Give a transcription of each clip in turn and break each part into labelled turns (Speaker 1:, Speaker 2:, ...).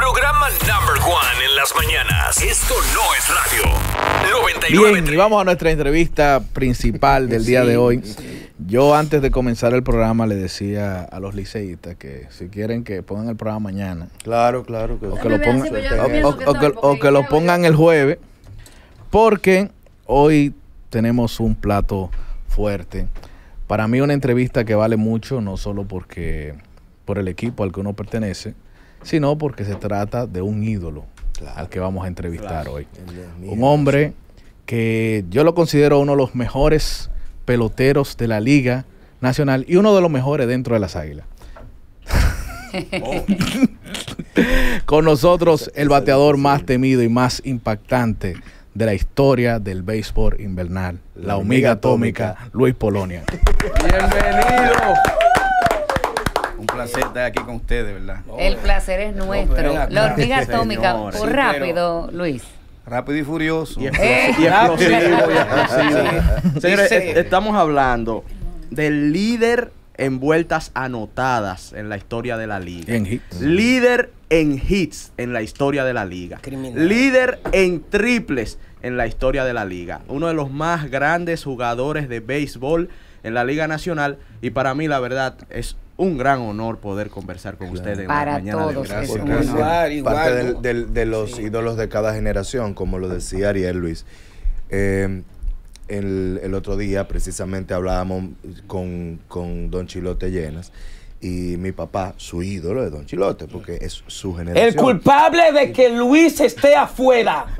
Speaker 1: programa number one en las mañanas. Esto no es radio.
Speaker 2: Bien, y vamos a nuestra entrevista principal del día de hoy. Yo antes de comenzar el programa le decía a los liceístas que si quieren que pongan el programa mañana.
Speaker 3: Claro, claro. Que o, que lo,
Speaker 2: pongan, o que lo pongan el jueves. Porque hoy tenemos un plato fuerte. Para mí una entrevista que vale mucho, no solo porque por el equipo al que uno pertenece, sino porque se trata de un ídolo al que vamos a entrevistar hoy. Un hombre que yo lo considero uno de los mejores peloteros de la Liga Nacional y uno de los mejores dentro de las Águilas. Oh. Con nosotros el bateador más temido y más impactante de la historia del béisbol invernal, la, omiga atómica, Luis Polonia.
Speaker 4: Bienvenido placer estar aquí con ustedes, ¿verdad? El eh, placer
Speaker 5: es nuestro. La hormiga atómica, rápido,
Speaker 6: Luis. Rápido y furioso. Y eh, explosivo. explosivo, Señores, estamos hablando del líder en vueltas anotadas en la historia de la liga. En Líder en hits en la historia de la liga. Líder en triples en la historia de la liga. Uno de los más grandes jugadores de béisbol en la Liga Nacional y para mí la verdad es un gran honor poder conversar con ustedes para
Speaker 3: mañana todos de es Igual, igual, Parte de los ídolos de cada generación, como lo decía Ariel Luis. Eh, el, otro día precisamente hablábamos con, con Don Chilote Llenas y mi papá, su ídolo es Don Chilote, porque es su generación. El
Speaker 1: culpable de que Luis esté afuera.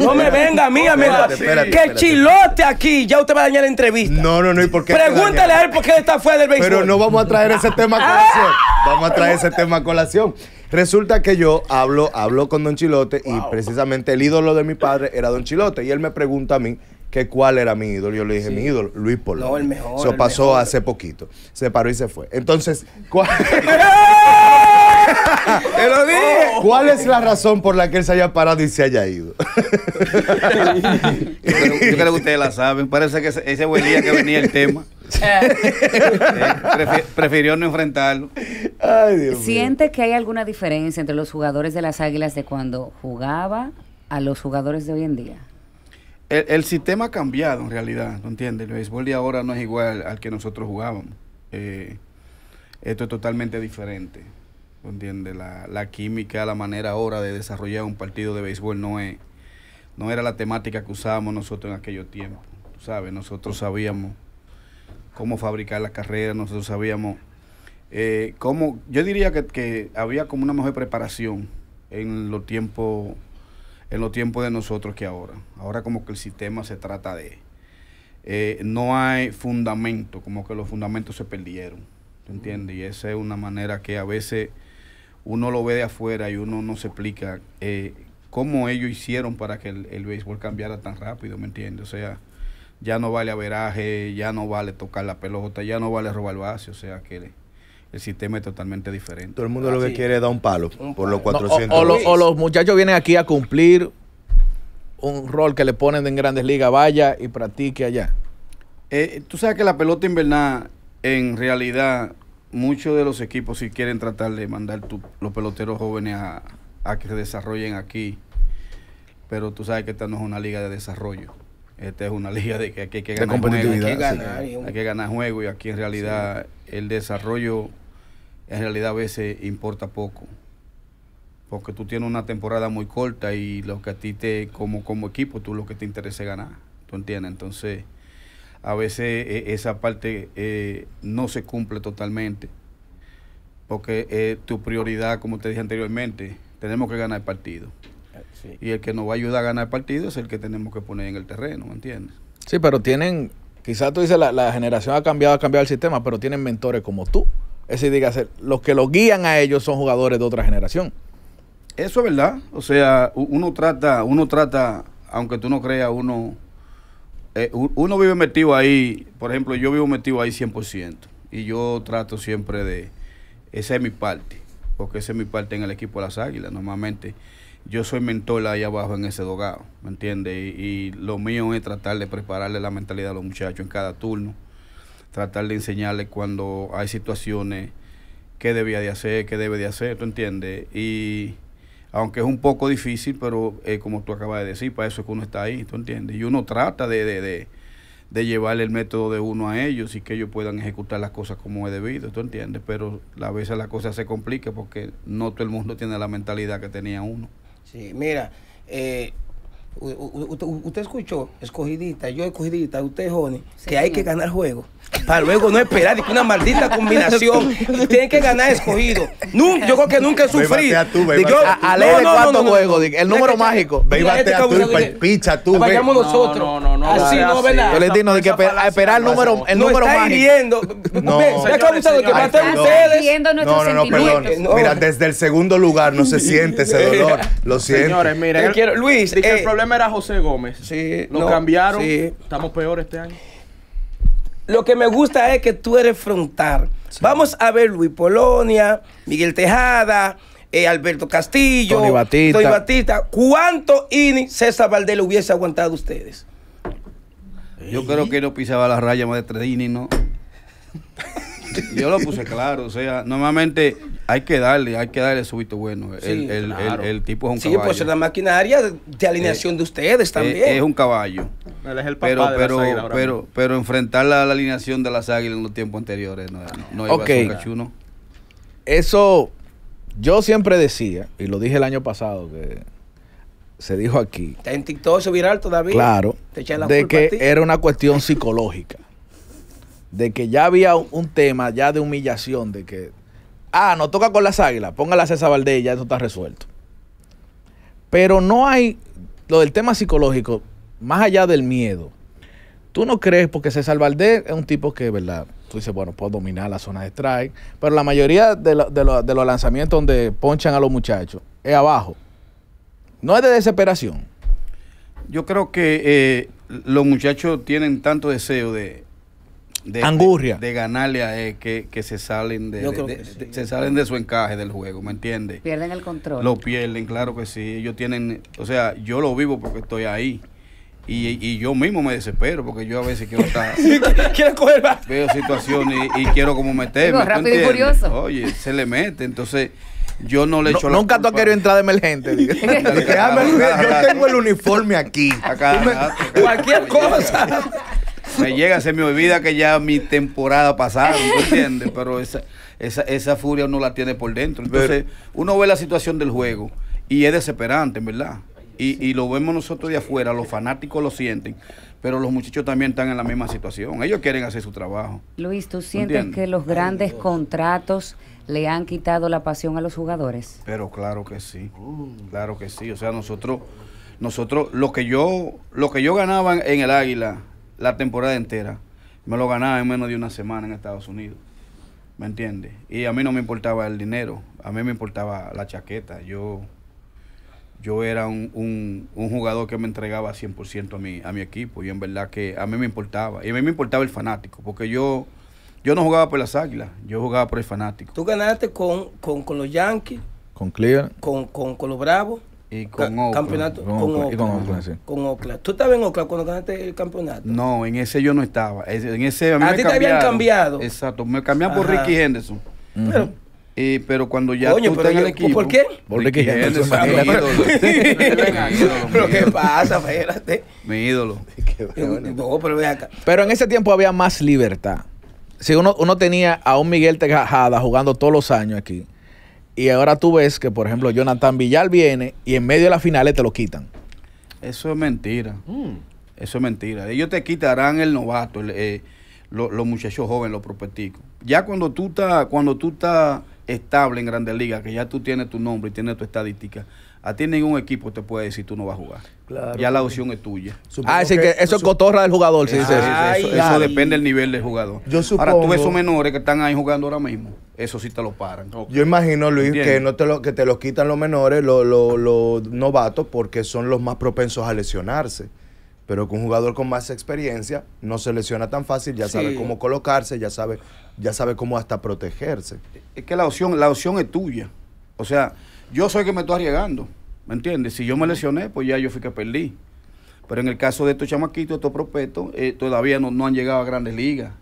Speaker 1: no me venga a mí a Que
Speaker 3: Chilote aquí, ya usted va a dañar la entrevista. No, no, no, ¿y por qué? Pregúntale a él por qué está afuera del béisbol. Pero no vamos a traer ese tema a colación. Vamos a traer ese tema a colación. Resulta que yo hablo, hablo con Don Chilote y precisamente el ídolo de mi padre era Don Chilote y él me pregunta a mí que cuál era mi ídolo. Yo le dije, mi ídolo, Luis Polo. No, el mejor. Eso pasó hace poquito. Se paró y se fue. Entonces, oh. ¿cuál? es la razón por la que él se haya parado y se haya ido? yo,
Speaker 4: creo, que ustedes la saben. Parece que ese buen que venía el tema. Eh. Eh, prefirió no enfrentarlo.
Speaker 5: Ay, ¿Siente que hay alguna diferencia entre los jugadores de las Águilas de cuando jugaba a los jugadores de hoy
Speaker 4: en día? el, sistema ha cambiado en realidad, ¿no entiendes? El béisbol de ahora no es igual al que nosotros jugábamos. Eh, esto es totalmente diferente, ¿no entiendes? La, química, la manera ahora de desarrollar un partido de béisbol no es, no era la temática que usábamos nosotros en aquellos tiempos, ¿sabes? Nosotros sabíamos cómo fabricar la carrera, nosotros sabíamos eh, cómo, yo diría que, que había como una mejor preparación en los tiempos en los tiempos de nosotros que ahora. Ahora como que el sistema se trata de... Eh, no hay fundamento, como que los fundamentos se perdieron, ¿te entiendes? Y esa es una manera que a veces uno lo ve de afuera y uno no se explica eh, cómo ellos hicieron para que el, béisbol cambiara tan rápido, ¿me entiendes? O sea, ya no vale averaje, ya no vale tocar la pelota, ya no vale robar base, o sea que el sistema es totalmente diferente. Todo el mundo lo que quiere es
Speaker 3: dar un palo por los 400. o,
Speaker 2: los, muchachos vienen aquí a cumplir un rol que le ponen en grandes ligas, vaya y practique allá.
Speaker 4: Eh, tú sabes que la pelota invernal, en realidad, muchos de los equipos si quieren tratar de mandar los peloteros jóvenes a, a que se desarrollen aquí, pero tú sabes que esta no es una liga de desarrollo. Esta es una liga de que hay que ganar, juego, que ganar, juego y aquí en realidad el desarrollo en realidad a veces importa poco. Porque tú tienes una temporada muy corta y lo que a ti te, como, como equipo, tú lo que te interesa es ganar. ¿Tú entiendes? Entonces, a veces e, esa parte eh, no se cumple totalmente. Porque eh, tu prioridad, como te dije anteriormente, tenemos que ganar el partido. Y el que nos va a ayudar a ganar el partido es el que tenemos que poner en el terreno, ¿me entiendes? Sí, pero tienen, quizás tú dices, la, generación ha
Speaker 2: cambiado, ha cambiado el sistema, pero tienen mentores como tú. Es decir, dígase, los que los guían a ellos son jugadores
Speaker 4: de otra generación. Eso es verdad. O sea, uno trata, uno trata, aunque tú no creas, uno, eh, uno vive metido ahí. Por ejemplo, yo vivo metido ahí 100%. Y yo trato siempre de, esa es mi parte, porque esa es mi parte en el equipo de las Águilas. Normalmente yo soy mentor ahí abajo en ese dogado, ¿me entiendes? Y, lo mío es tratar de prepararle la mentalidad a los muchachos en cada turno, tratar de enseñarles cuando hay situaciones qué debía de hacer, qué debe de hacer, ¿tú entiendes? Y aunque es un poco difícil, pero como tú acabas de decir, para eso es que uno está ahí, ¿tú entiendes? Y uno trata de, de, de, de llevarle el método de uno a ellos y que ellos puedan ejecutar las cosas como es debido, ¿tú entiendes? Pero a veces la cosa se complica porque no todo el mundo tiene la mentalidad que tenía uno.
Speaker 1: Sí, mira, eh, usted, escuchó, escogidita, yo escogidita, usted, Joni, que hay que ganar juego para luego no esperar una maldita combinación. Tienen que ganar escogido. yo creo que nunca he sufrido. a, a juego, el número mágico. Ve y a tú,
Speaker 3: picha tú. Vayamos nosotros. No, no, no. Así no, ¿verdad? Yo les digo de que esperar el número, el número mágico. Hiriendo. No, no,
Speaker 5: no, no, perdón. Mira,
Speaker 3: desde el segundo lugar no se siente ese dolor. Lo siento. Señores, mira.
Speaker 6: Luis. El eh. problema era José Gómez. Sí. Lo cambiaron. Estamos peor este año
Speaker 1: lo que me gusta es que tú eres frontal. Vamos a ver Luis Polonia, Miguel Tejada, eh, Alberto Castillo, Tony Batista. ¿Cuánto INI César Valdés le hubiese aguantado a ustedes?
Speaker 4: Yo creo que no pisaba la raya más de tres INI, ¿no? yo lo puse claro, o sea, normalmente hay que darle, hay que darle súbito bueno. el, tipo es un caballo. Sí, pues la
Speaker 1: maquinaria de alineación de eh, ustedes también. Eh, es, un caballo. pero, pero, pero,
Speaker 4: pero, enfrentar la, alineación de las águilas en los tiempos anteriores no, no, okay. Eso,
Speaker 2: yo siempre decía, y lo dije el año pasado, que se dijo aquí.
Speaker 1: Está en TikTok eso viral todavía. Claro. de que
Speaker 2: era una cuestión psicológica de que ya había un tema ya de humillación, de que, ah, no toca con las águilas, póngala a César Valdés y ya eso está resuelto. Pero no hay, lo del tema psicológico, más allá del miedo, tú no crees, porque César Valdés es un tipo que, ¿verdad? Tú dices, bueno, puedo dominar la zona de strike, pero la mayoría de, de, de los lanzamientos donde ponchan a los muchachos es abajo. No es de desesperación.
Speaker 4: Yo creo que eh, los muchachos tienen tanto deseo de, de, Angurria. De, ganarle a que, se salen de, se salen de su encaje del juego, ¿me entiendes?
Speaker 5: Pierden el control. Lo
Speaker 4: pierden, claro que sí. Ellos tienen, o sea, yo lo vivo porque estoy ahí. Y, yo mismo me desespero porque yo a veces quiero estar. quiero Veo situaciones y, quiero como meterme. Oye, se le mete. Entonces, yo no le echo echo Nunca
Speaker 2: tú has querido entrar de emergente. yo tengo el uniforme aquí.
Speaker 4: Cualquier cosa. Me llega, se me olvida que ya mi temporada pasaron, ¿tú entiendes? Pero esa, esa, esa furia uno la tiene por dentro. Entonces, uno ve la situación del juego y es desesperante, ¿verdad? Y, lo vemos nosotros de afuera, los fanáticos lo sienten, pero los muchachos también están en la misma situación. Ellos quieren hacer su trabajo.
Speaker 5: Luis, ¿tú sientes que los grandes contratos le han quitado la pasión a los jugadores?
Speaker 4: Pero claro que sí, claro que sí. O sea, nosotros, nosotros, lo que yo, lo que yo ganaba en el Águila la temporada entera. Me lo ganaba en menos de una semana en Estados Unidos. ¿Me entiendes? Y a mí no me importaba el dinero, a mí me importaba la chaqueta. Yo, yo era un, un, jugador que me entregaba 100% a mi, a mi equipo y en verdad que a mí me importaba. Y a mí me importaba el fanático, porque yo, yo no jugaba por las águilas, yo jugaba por el fanático.
Speaker 1: Tú ganaste con, con, con los Yankees. Con Clear, Con, con, con los Bravos. Y con con, y
Speaker 4: con,
Speaker 1: ¿Tú estabas en Oakland cuando ganaste el campeonato?
Speaker 4: No, en ese
Speaker 1: yo no estaba.
Speaker 4: En ese, a ti te habían cambiado? Exacto, me cambiaron por Ricky Henderson. pero, cuando ya tú en el equipo. ¿Por qué?
Speaker 1: Por Ricky Henderson, pero ¿qué pasa? Espérate. Mi ídolo. Eh, pero
Speaker 2: Pero en ese tiempo había más libertad. Si uno, uno tenía a un Miguel Tejada jugando todos los años aquí y ahora tú ves que, por ejemplo, Jonathan Villal viene y en medio de las finales te lo quitan.
Speaker 4: Eso es mentira. Mm. Eso es mentira. Ellos te quitarán el novato, eh, los muchachos jóvenes, los propeticos. Ya cuando tú estás, cuando tú estás estable en Grandes Ligas, que ya tú tienes tu nombre y tienes tu estadística, a ti ningún equipo te puede decir tú no vas a jugar. ya la opción es tuya. ah, es que,
Speaker 2: eso es cotorra del jugador, sí, sí, Eso, depende
Speaker 4: del nivel del jugador. ahora tú ves esos menores que están ahí jugando ahora mismo eso sí te lo paran. Yo imagino, Luis, que no
Speaker 3: te lo, que te los quitan los menores, los novatos, porque son los más propensos a lesionarse. Pero que un jugador con más experiencia no se lesiona tan fácil, ya sabe cómo colocarse, ya sabe, ya sabe cómo hasta protegerse. Es que la opción, la opción es tuya. O
Speaker 4: sea, yo soy que me estoy arriesgando. ¿Me entiendes? Si yo me lesioné, pues ya yo fui que perdí. Pero en el caso de estos chamaquitos, estos prospectos, eh, todavía no, no han llegado a grandes ligas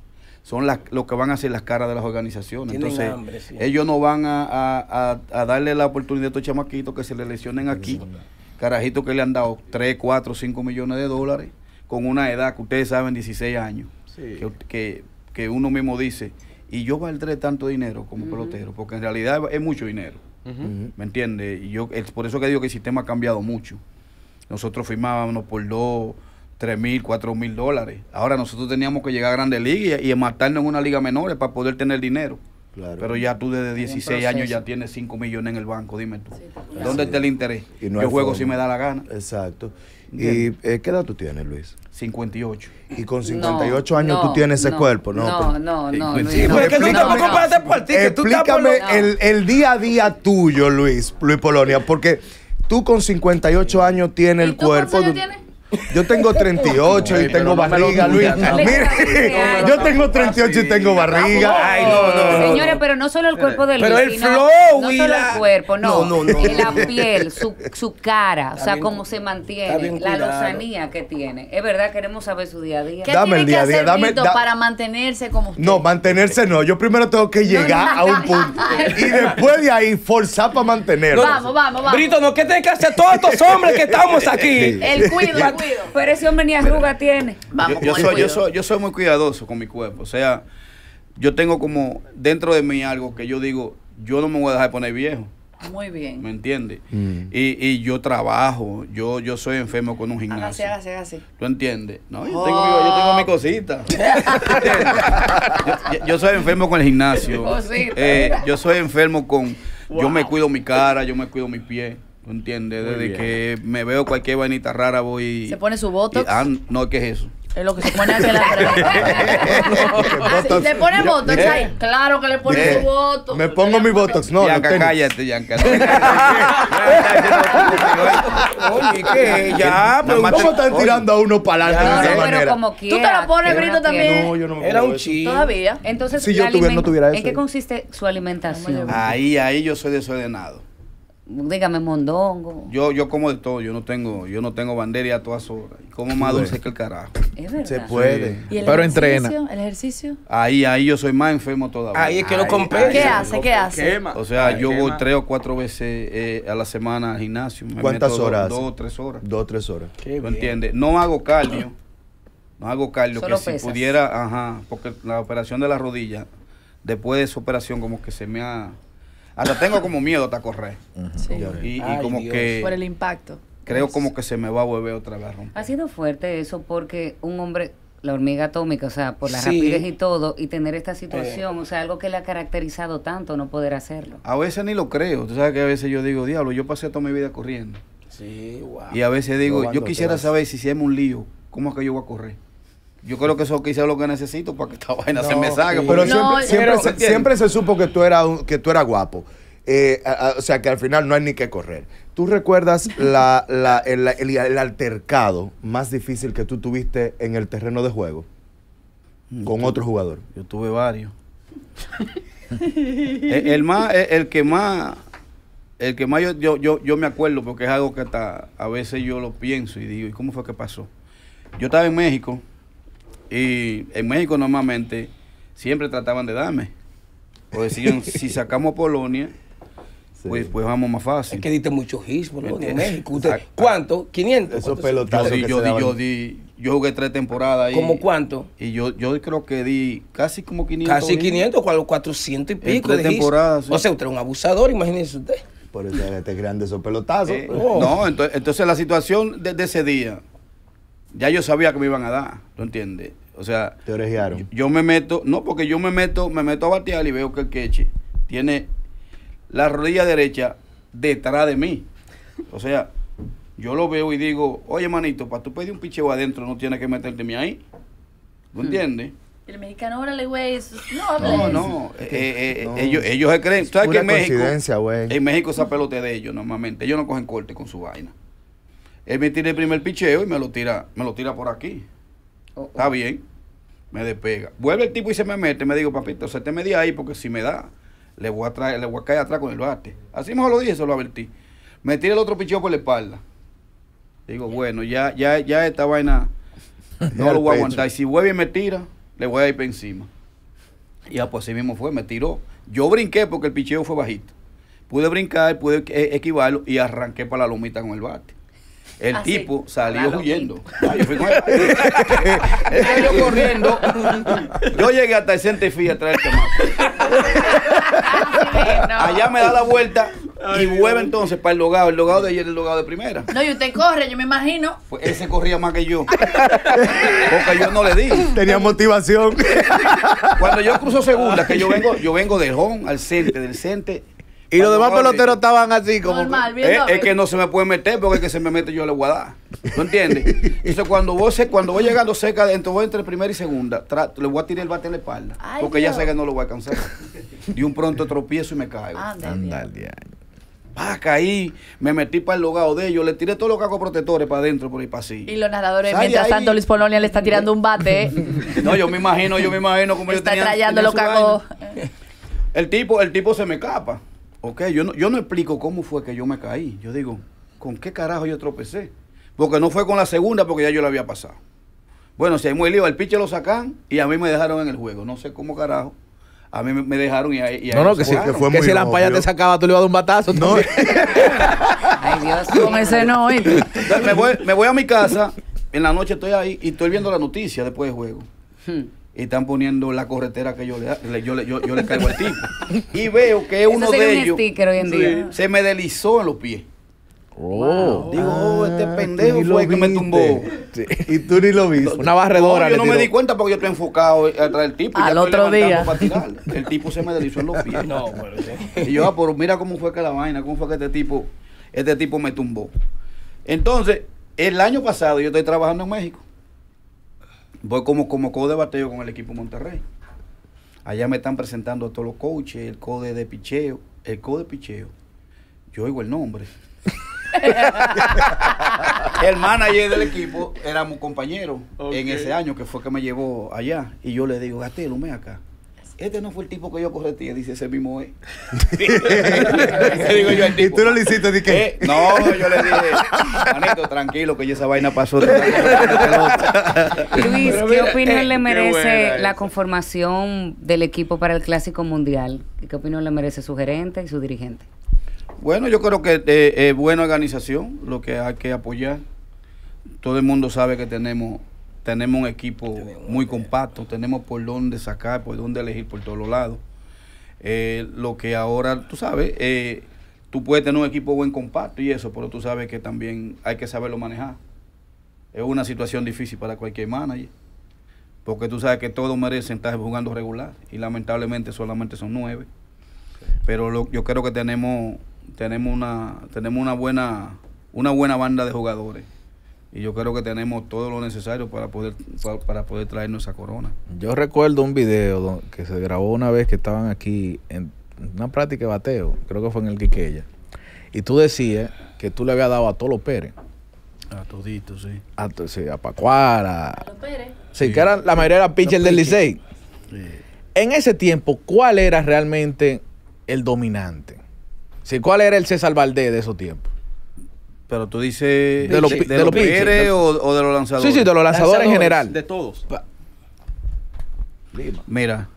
Speaker 4: son las, lo que van a ser las caras de las organizaciones. Entonces, ellos no van a, darle la oportunidad a estos chamaquitos que se le lesionen aquí, carajitos que le han dado 3, 4, 5 millones de dólares, con una edad que ustedes saben, 16 años, que, que, que, uno mismo dice, y yo valdré tanto dinero como pelotero, porque en realidad es mucho dinero. ¿Me entiende? Y yo, es por eso que digo que el sistema ha cambiado mucho. Nosotros firmábamos por dos, 3 mil, 4 mil dólares. Ahora nosotros teníamos que llegar a grandes ligas y, matarnos en una liga menor para poder tener dinero. Pero ya tú desde 16 años ya tienes 5 millones en el banco,
Speaker 3: dime tú. ¿Dónde está el interés? Yo juego si me da la gana. Exacto. ¿Y eh, qué edad tú tienes, Luis? 58. ¿Y con 58 años tú tienes ese cuerpo? No, no, no. no, por Explícame el, el día a día tuyo, Luis, Luis Polonia, porque tú con 58 años tienes el cuerpo. Yo tengo 38 y tengo barriga, Luis. yo tengo 38 y tengo barriga. Señores,
Speaker 5: pero no solo el cuerpo de Luis. Pero el flow, No solo el cuerpo, no. La piel, su cara, o sea, cómo se mantiene, la lozanía que tiene. Es verdad, queremos saber su día a día. dame el día a día, Para mantenerse como usted.
Speaker 3: No, mantenerse no. Yo primero tengo que llegar a un punto. Y después de ahí, forzar para mantenerlo. Vamos, vamos, vamos. Brito, ¿no? ¿Qué tienen que hacer todos estos hombres que estamos aquí? El cuido,
Speaker 5: pero ese hombre ni arruga tiene. yo,
Speaker 4: soy, yo, soy, muy cuidadoso con mi cuerpo. O sea, yo tengo como dentro de mí algo que yo digo, yo no me voy a dejar poner viejo. Muy bien. ¿Me entiendes? Mm. Y, y, yo trabajo, yo, yo soy enfermo con un gimnasio. Así, así, así. ¿Tú entiendes? No, yo, tengo, oh. mi cosita. yo, soy enfermo con el gimnasio. Eh, yo soy enfermo con... Yo me cuido mi cara, yo me cuido mi pies. ¿Entiendes? Desde que me veo cualquier vainita rara voy... Se pone su botox. no, ¿qué es eso? Es lo que se pone aquí en la cara
Speaker 5: ¿Le pone botox ahí? Claro que le pone su botox.
Speaker 3: Me pongo mi botox, no. Yanka, cállate, Yanka. Oye, ¿qué? Ya, pero ¿cómo están tirando a uno para adelante? No, pero
Speaker 1: como ¿Tú te lo pones, Brito, también? No, yo no me Era un chiste. Todavía.
Speaker 5: Entonces, si yo no tuviera eso. ¿En qué consiste su alimentación? Ahí,
Speaker 4: ahí yo soy desordenado
Speaker 5: dígame mondongo.
Speaker 4: Yo, yo como de todo, yo no tengo, yo no tengo bandera a todas horas. Como más pues, dulce que el carajo. Se puede. Pero entrena.
Speaker 3: ¿El ejercicio?
Speaker 4: Ahí, ahí yo soy más enfermo todavía. Ahí es que lo compensa. ¿Qué hace? ¿Qué hace? O sea, yo voy tres o cuatro veces eh, a la semana al gimnasio. ¿Cuántas horas? Dos o tres horas. Dos o tres horas. Qué ¿Lo entiendes? No hago cardio. No hago cardio. que pesas. si pudiera, ajá, porque la operación de la rodilla, después de esa operación como que se me ha hasta tengo como miedo hasta correr. y, como que... Por el
Speaker 5: impacto. Creo pues. como
Speaker 4: que se me va a volver otra vez romper.
Speaker 5: Ha sido fuerte eso porque un hombre la hormiga atómica, o sea, por la rapidez y todo, y tener esta situación, eh. o sea, algo que le ha caracterizado tanto, no poder hacerlo.
Speaker 4: A veces ni lo creo, tú sabes que a veces yo digo, diablo, yo pasé toda mi vida corriendo. Sí, Y a veces digo, yo quisiera saber si se un lío, ¿cómo es que
Speaker 3: yo voy a correr? yo creo que eso
Speaker 4: quizá es lo que necesito para que esta vaina se me salga. Eh,
Speaker 3: pero siempre, eh, siempre, se, supo que tú eras que tú eras guapo. Eh, o sea que al final no hay ni que correr. ¿Tú recuerdas la, el, altercado más difícil que tú tuviste en el terreno de juego mm, con otro jugador? Yo tuve varios.
Speaker 6: el,
Speaker 3: más, el, que más,
Speaker 4: el que más yo, yo, yo, yo me acuerdo porque es algo que hasta a veces yo lo pienso y digo, ¿y cómo fue que pasó? Yo estaba en México y en México normalmente siempre trataban de darme. O decían, si sacamos Polonia, pues, pues,
Speaker 1: vamos más fácil. Es que diste muchos hits, Polonia, en México. Usted, ¿Cuánto?
Speaker 4: ¿500? Esos pelotazos. yo, yo, yo jugué tres temporadas ahí. ¿Cómo cuánto? Y yo, yo creo que di casi como 500. Casi 500, ¿eh? los 400 y pico. tres temporadas. O sea,
Speaker 1: usted es un abusador, imagínese usted.
Speaker 3: Por eso te este crean esos pelotazos. Eh, pues. No,
Speaker 4: entonces, la
Speaker 1: situación desde de ese día
Speaker 4: ya yo sabía que me iban a dar, ¿tú entiendes? O sea,
Speaker 3: te orejearon.
Speaker 4: Yo, me meto, no, porque yo me meto, me meto a batear y veo que el queche tiene la rodilla derecha detrás de mí. O sea, yo lo veo y digo, oye, manito, para tú pedir un picheo adentro no tienes que meterte mí ahí. ¿Tú hmm. entiendes? El mexicano, órale, güey, no No, eh, eh, eh, no, Ellos, creen. ¿Sabes que en México? En México esa pelote de ellos normalmente. Ellos no cogen corte con su vaina. Él me tira el primer picheo y me lo tira, me lo tira por aquí. Oh, oh. Está bien. Me despega. Vuelve el tipo y se me mete. Me digo, papito, se te me ahí porque si me da, le voy a traer, le voy a caer atrás con el bate. Así mismo lo dije, se lo advertí. Me tira el otro picheo por la espalda. Digo, bueno, ya, ya, ya esta vaina no lo voy a aguantar. Y si vuelve y me tira, le voy a ir para encima. Y ya ah, pues así mismo fue, me tiró. Yo brinqué porque el picheo fue bajito. Pude brincar, pude equivarlo y arranqué para la lomita con el bate. El ah, tipo salió huyendo. Yo salió corriendo. Yo llegué hasta el fui a traer el ah, Allá me da la vuelta y vuelve entonces para el logado. El logado de ayer es el logado de primera.
Speaker 5: No, y usted corre, yo me imagino.
Speaker 4: Pues ese corría más que yo. Porque yo no le di. Tenía motivación. Cuando yo cruzo segunda, que yo vengo, yo vengo del home al cente, del cente y los demás peloteros estaban así como. Normal, eh, es, que no se me puede meter porque es que se me mete yo le voy a dar. ¿No entiendes? Entonces, cuando vos cuando voy llegando cerca, entonces voy entre primera y segunda, le voy a tirar el bate en la espalda. porque ya sé que no lo voy a alcanzar. Y un pronto tropiezo y me caigo. diario. Va a caí, me metí para el logado de ellos, le tiré todos los cacos protectores para adentro por ahí para así.
Speaker 5: Y los nadadores, mientras tanto, Luis Polonia le está tirando un bate.
Speaker 4: no, yo me imagino, yo me imagino como yo tenía, trayendo los cacos. El tipo, el tipo se me escapa. Ok, yo no, yo no explico cómo fue que yo me caí. Yo digo, ¿con qué carajo yo tropecé? Porque no fue con la segunda porque ya yo la había pasado. Bueno, si hay muy lío, el piche lo sacan y a mí me dejaron en el juego. No sé cómo carajo. A mí me dejaron y ahí No, no, que, sí, que, fue que si la ampalla te
Speaker 2: sacaba, tú le ibas a dar un batazo. No.
Speaker 4: Ay, Dios, con ese no. me, voy, me voy a mi casa, en la noche estoy ahí y estoy viendo la noticia después del juego. Hmm y están poniendo la corretera que yo le, yo, yo, le caigo al tipo. Y veo que uno de ellos se me deslizó en los pies. Oh. Digo, ah, oh, este pendejo fue el que me tumbó. Y tú ni lo viste. Una barredora. yo no me di cuenta porque yo estoy enfocado atrás del tipo. Al otro día. El tipo se me deslizó en los pies. No, Y yo, ah, pero mira cómo fue que la vaina, cómo fue que este tipo, este tipo me tumbó. Entonces, el año pasado yo estoy trabajando en México voy como, como de bateo con el equipo Monterrey. Allá me están presentando a todos los coaches, el code de picheo, el code de picheo. Yo oigo el nombre. el manager del equipo éramos compañeros compañero en ese año que fue que me llevó allá. Y yo le digo, Gatelo, me acá este no fue el tipo que yo corretía, dice ese mismo es. digo yo Y tú no lo hiciste, dije. Eh,
Speaker 3: no, yo le dije,
Speaker 4: manito, tranquilo, que ya esa vaina pasó. Luis,
Speaker 6: ¿qué opinión eh, le merece
Speaker 5: la conformación del equipo para el Clásico Mundial? ¿Qué opinión le merece su gerente y su dirigente?
Speaker 4: Bueno, yo creo que eh, es buena organización, lo que hay que apoyar. Todo el mundo sabe que tenemos tenemos un equipo muy eh, compacto, tenemos por dónde sacar, por dónde elegir por todos los lados. Eh, lo que ahora, tú sabes, eh, tú puedes tener un equipo buen compacto y eso, pero tú sabes que también hay que saberlo manejar. Es una situación difícil para cualquier manager, porque tú sabes que todos merecen estar jugando regular y lamentablemente solamente son nueve. Pero yo creo que tenemos, tenemos, una, tenemos una, buena, una buena banda de jugadores y yo creo que tenemos todo lo necesario para poder para, poder traernos esa corona. Yo
Speaker 2: recuerdo un video que se grabó una vez que estaban aquí en una práctica de bateo, creo que fue en el Quiqueya, y tú decías que tú le habías dado a todos los Pérez. A toditos, sí. A, a Pacuara. A Pérez. Sí, que la mayoría eran pitchers del Licey. En ese tiempo, ¿cuál era realmente el dominante? ¿Cuál era el César
Speaker 4: Valdés de esos tiempos? Pero tú dices de los, de, o, de los lanzadores. Sí, sí, de los lanzadores, en general. De todos. Mira.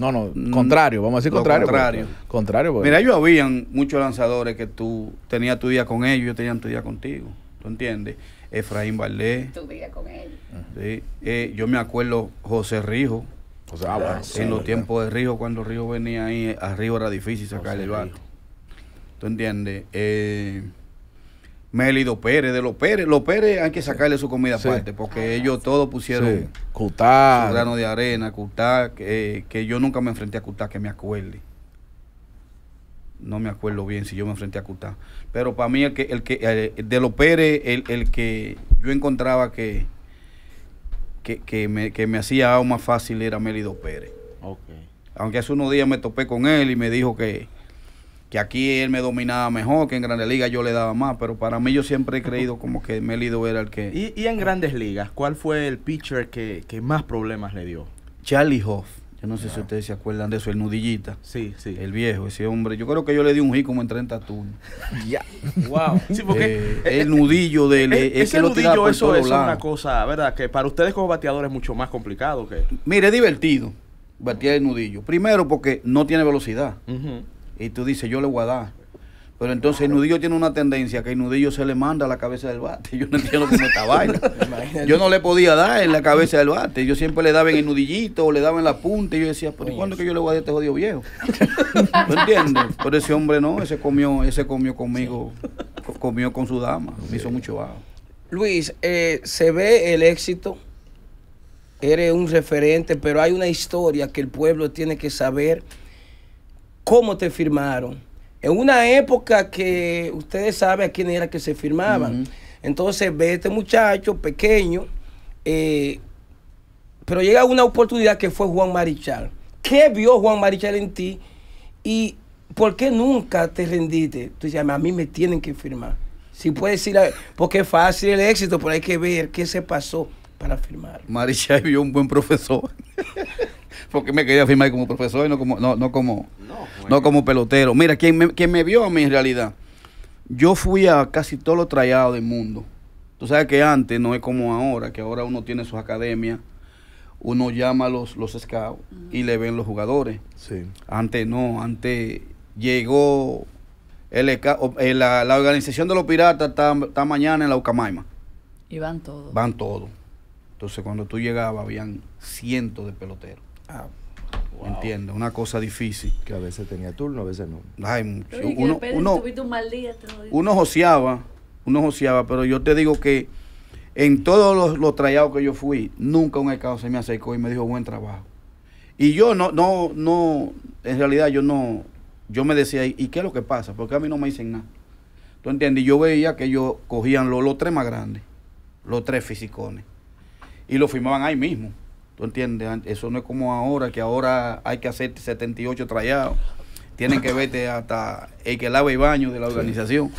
Speaker 2: No, no, mm, contrario, vamos a decir pues. contrario. Contrario. Pues. Mira, ellos
Speaker 4: habían muchos lanzadores que tú tenías tu día con ellos, yo tenía tu día contigo. ¿Tú entiendes? Efraín Valdés. Tu día con ellos. Eh, yo me acuerdo José Rijo. Ah, o sea, en los tiempos de Rijo, cuando Rijo venía ahí, a Rijo era difícil sacarle el bate. ¿Tú entiendes? Eh, Mélido Pérez, de los Pérez. Los Pérez hay que sacarle su comida aparte, porque ellos todos pusieron grano de arena, Cutá, que yo nunca me enfrenté a Cutá, que me acuerde. No me acuerdo bien si yo me enfrenté a Cutá. Pero para mí, el que, el que eh, de los Pérez, el, que yo encontraba que, que, me, hacía algo más fácil era Mélido Pérez. Aunque hace unos días me topé con él y me dijo que, que aquí él me dominaba mejor, que en Grandes Ligas yo le daba más, pero para mí yo siempre he creído como que Melido era el que... ¿Y, en Grandes
Speaker 6: Ligas, cuál fue el pitcher que, más problemas le dio?
Speaker 4: Charlie Hoff. Yo no sé si ustedes se acuerdan de eso, el nudillita. Sí, sí. El viejo, ese hombre. Yo creo que yo le di un hit como en 30 turnos.
Speaker 1: Ya. Wow. Sí, porque, eh, eh, el nudillo de él... Eh, es ese nudillo, eso es una
Speaker 6: cosa, ¿verdad? Que para ustedes como bateadores es mucho más complicado que... Mire, es divertido batear el
Speaker 4: nudillo. Primero porque no tiene velocidad y tú dices, yo le voy a dar. Pero entonces el nudillo tiene una tendencia que el nudillo se le manda a la cabeza del bate. Yo no entiendo cómo está vaina. Yo no le podía dar en la cabeza del bate. Yo siempre le daba en el nudillito o le daba en la punta. Y yo decía, ¿por cuándo que yo le voy a dar a este jodido viejo? ¿No entiendes? Pero ese hombre no, ese comió, ese comió conmigo, comió con su dama. Me hizo mucho bajo.
Speaker 1: Luis, eh, se ve el éxito. Eres un referente, pero hay una historia que el pueblo tiene que saber cómo te firmaron. En una época que ustedes saben a quién era que se firmaban. Entonces ve este muchacho pequeño, eh, pero llega una oportunidad que fue Juan Marichal. ¿Qué vio Juan Marichal en ti? ¿Y por qué nunca te rendiste? Tú dices, a mí me tienen que firmar. Si puedes ir ah, Porque es fácil el éxito, pero hay que ver qué se pasó para firmar.
Speaker 4: Marichal vio un buen profesor. porque me quería firmar como profesor y no como, no, como, no, como pelotero. Mira, quien me, vio a mí en realidad, yo fui a casi todos los trayados del mundo. Tú sabes que antes no es como ahora, que ahora uno tiene sus academias, uno llama a los, los scouts y le ven los jugadores. Sí. Antes no, antes llegó el, eh, la, organización de los piratas está, mañana en la Ucamaima. Y van todos. Van todos. Entonces cuando tú llegabas habían cientos de peloteros. Ah, entiendo, una cosa difícil. Que a veces tenía turno, a veces no. hay pero uno, uno, un mal día, uno joseaba, pero yo te digo que en todos los, los trayados que yo fui, nunca un escado se me acercó y me dijo buen trabajo. Y yo no, no, no, en realidad yo no, yo me decía, ¿y qué es lo que pasa? Porque a mí no me dicen nada. ¿Tú entiendes? Yo veía que ellos cogían los, los tres más grandes, los tres fisicones, y lo firmaban ahí mismo. ¿Tú entiendes? Eso no es como ahora, que ahora hay que hacer 78 trayados. Tienen que verte hasta el que lava y baño de la organización.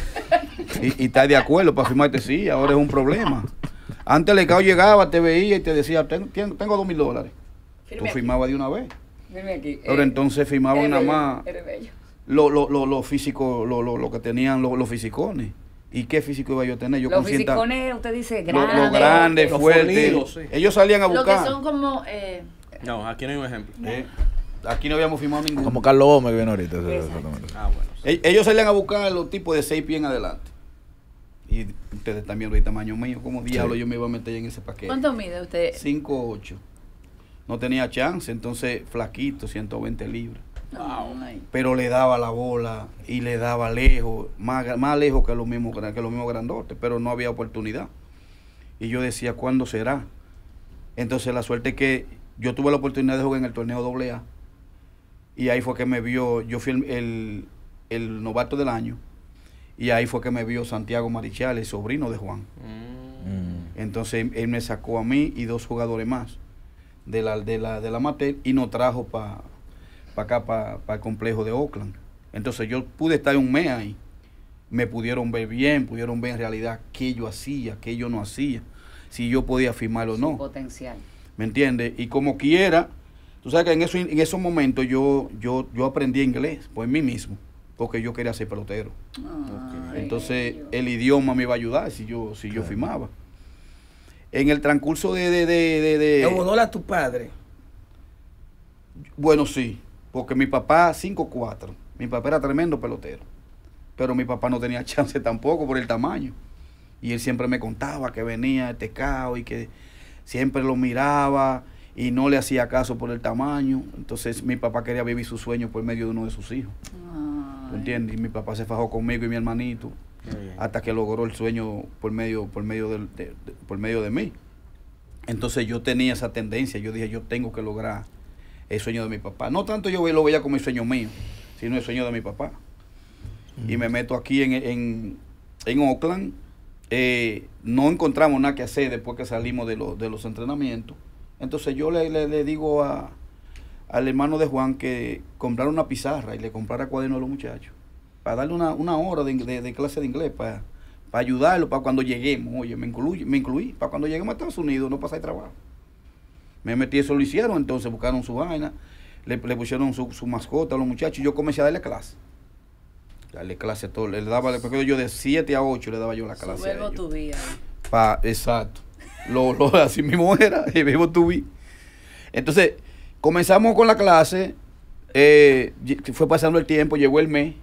Speaker 4: Y, y estar de acuerdo para firmarte, sí, ahora es un problema. Antes el Estado llegaba, te veía y te decía, tengo, tengo dos mil dólares. Tú firmabas de una vez.
Speaker 5: Pero eh,
Speaker 4: entonces firmaban nada más lo, lo, lo, físico, lo, que tenían los, los fisicones. ¿Y qué físico iba yo a tener? Yo los fisicones,
Speaker 5: usted dice, grandes.
Speaker 4: lo fuertes. Ellos salían a buscar. Lo que
Speaker 5: son como... Eh,
Speaker 6: no, aquí no hay un ejemplo. Eh,
Speaker 4: aquí no habíamos firmado ninguno. Como Carlos Gómez viene ahorita. Ah, bueno, e-, Ellos salían a buscar los tipos de seis pies en adelante. Y ustedes también, lo tamaño mío. ¿Cómo diablo yo me iba a meter en ese paquete? ¿Cuánto mide usted? ocho No tenía chance, entonces flaquito, 120 libras. Pero le daba la bola y le daba lejos, más, lejos que los mismos que grandotes, pero no había oportunidad. Y yo decía, ¿cuándo será? Entonces la suerte es que yo tuve la oportunidad de jugar en el torneo AA. Y ahí fue que me vio, yo fui el, el, novato del año. Y ahí fue que me vio Santiago Marichal, el sobrino de Juan. Mm. Entonces él me sacó a mí y dos jugadores más de la, de la, de y nos trajo para para acá, para, el complejo de Oakland. Entonces yo pude estar un mes ahí. Me pudieron ver bien, pudieron ver en realidad qué yo hacía, qué yo no hacía, si yo podía firmar o no. Potencial. ¿Me entiendes? Y como quiera, tú sabes que en, en esos momentos yo, yo, yo aprendí inglés por mí mismo, porque yo quería ser pelotero. Entonces el idioma me iba a ayudar si yo, si yo firmaba. En el transcurso de... de, de,
Speaker 1: a tu padre?
Speaker 4: Bueno, sí. Porque mi papá, 5'4, mi papá era tremendo pelotero. Pero mi papá no tenía chance tampoco por el tamaño. Y él siempre me contaba que venía este caos y que siempre lo miraba y no le hacía caso por el tamaño. Entonces mi papá quería vivir su sueño por medio de uno de sus hijos. ¿Me entiendes? Y mi papá se fajó conmigo y mi hermanito hasta que logró el sueño por medio, por medio, por medio de mí. Entonces yo tenía esa tendencia, yo dije, yo tengo que lograr el sueño de mi papá. No tanto yo lo veía como el sueño mío, sino el sueño de mi papá. Y me meto aquí en, en, Oakland. Eh, no encontramos nada que hacer después que salimos de, los entrenamientos. Entonces yo le, digo al hermano de Juan que comprara una pizarra y le comprara cuaderno a los muchachos. Para darle una, hora de, de, clase de inglés, para, para ayudarlo, para cuando lleguemos. Oye, me, incluye, me incluí, para cuando lleguemos a Estados Unidos no pasar el trabajo me metí, eso lo hicieron, entonces buscaron su vaina, le, pusieron su, mascota a los muchachos, y yo comencé a darle clase. Darle clase a todo, le daba, porque yo de 7 a 8 le daba yo la clase. Vuelvo tu vida exacto. Lo, lo, así mismo era, y vivo tu vida. Entonces, comenzamos con la clase, eh, fue pasando el tiempo, llegó el mes,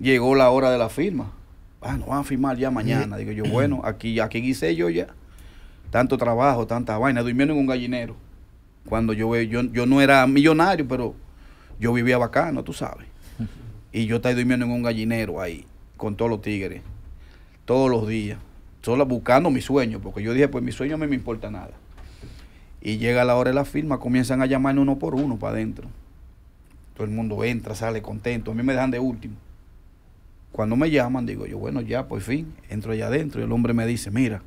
Speaker 4: llegó la hora de la firma. Ah, nos van a firmar ya mañana. Digo yo, bueno, aquí, aquí hice yo ya tanto trabajo, tanta vaina, durmiendo en un gallinero. Cuando yo, yo, yo no era millonario, pero yo vivía bacano, tú sabes. Y yo estaba durmiendo en un gallinero ahí, con todos los tigres, todos los días, solo buscando mi sueño, porque yo dije, pues mi sueño a me importa nada. Y llega la hora de la firma, comienzan a llamarme uno por uno para adentro. Todo el mundo entra, sale contento, a mí me dejan de último. Cuando me llaman, digo yo, bueno, ya, por fin, entro allá adentro y el hombre me dice, mira,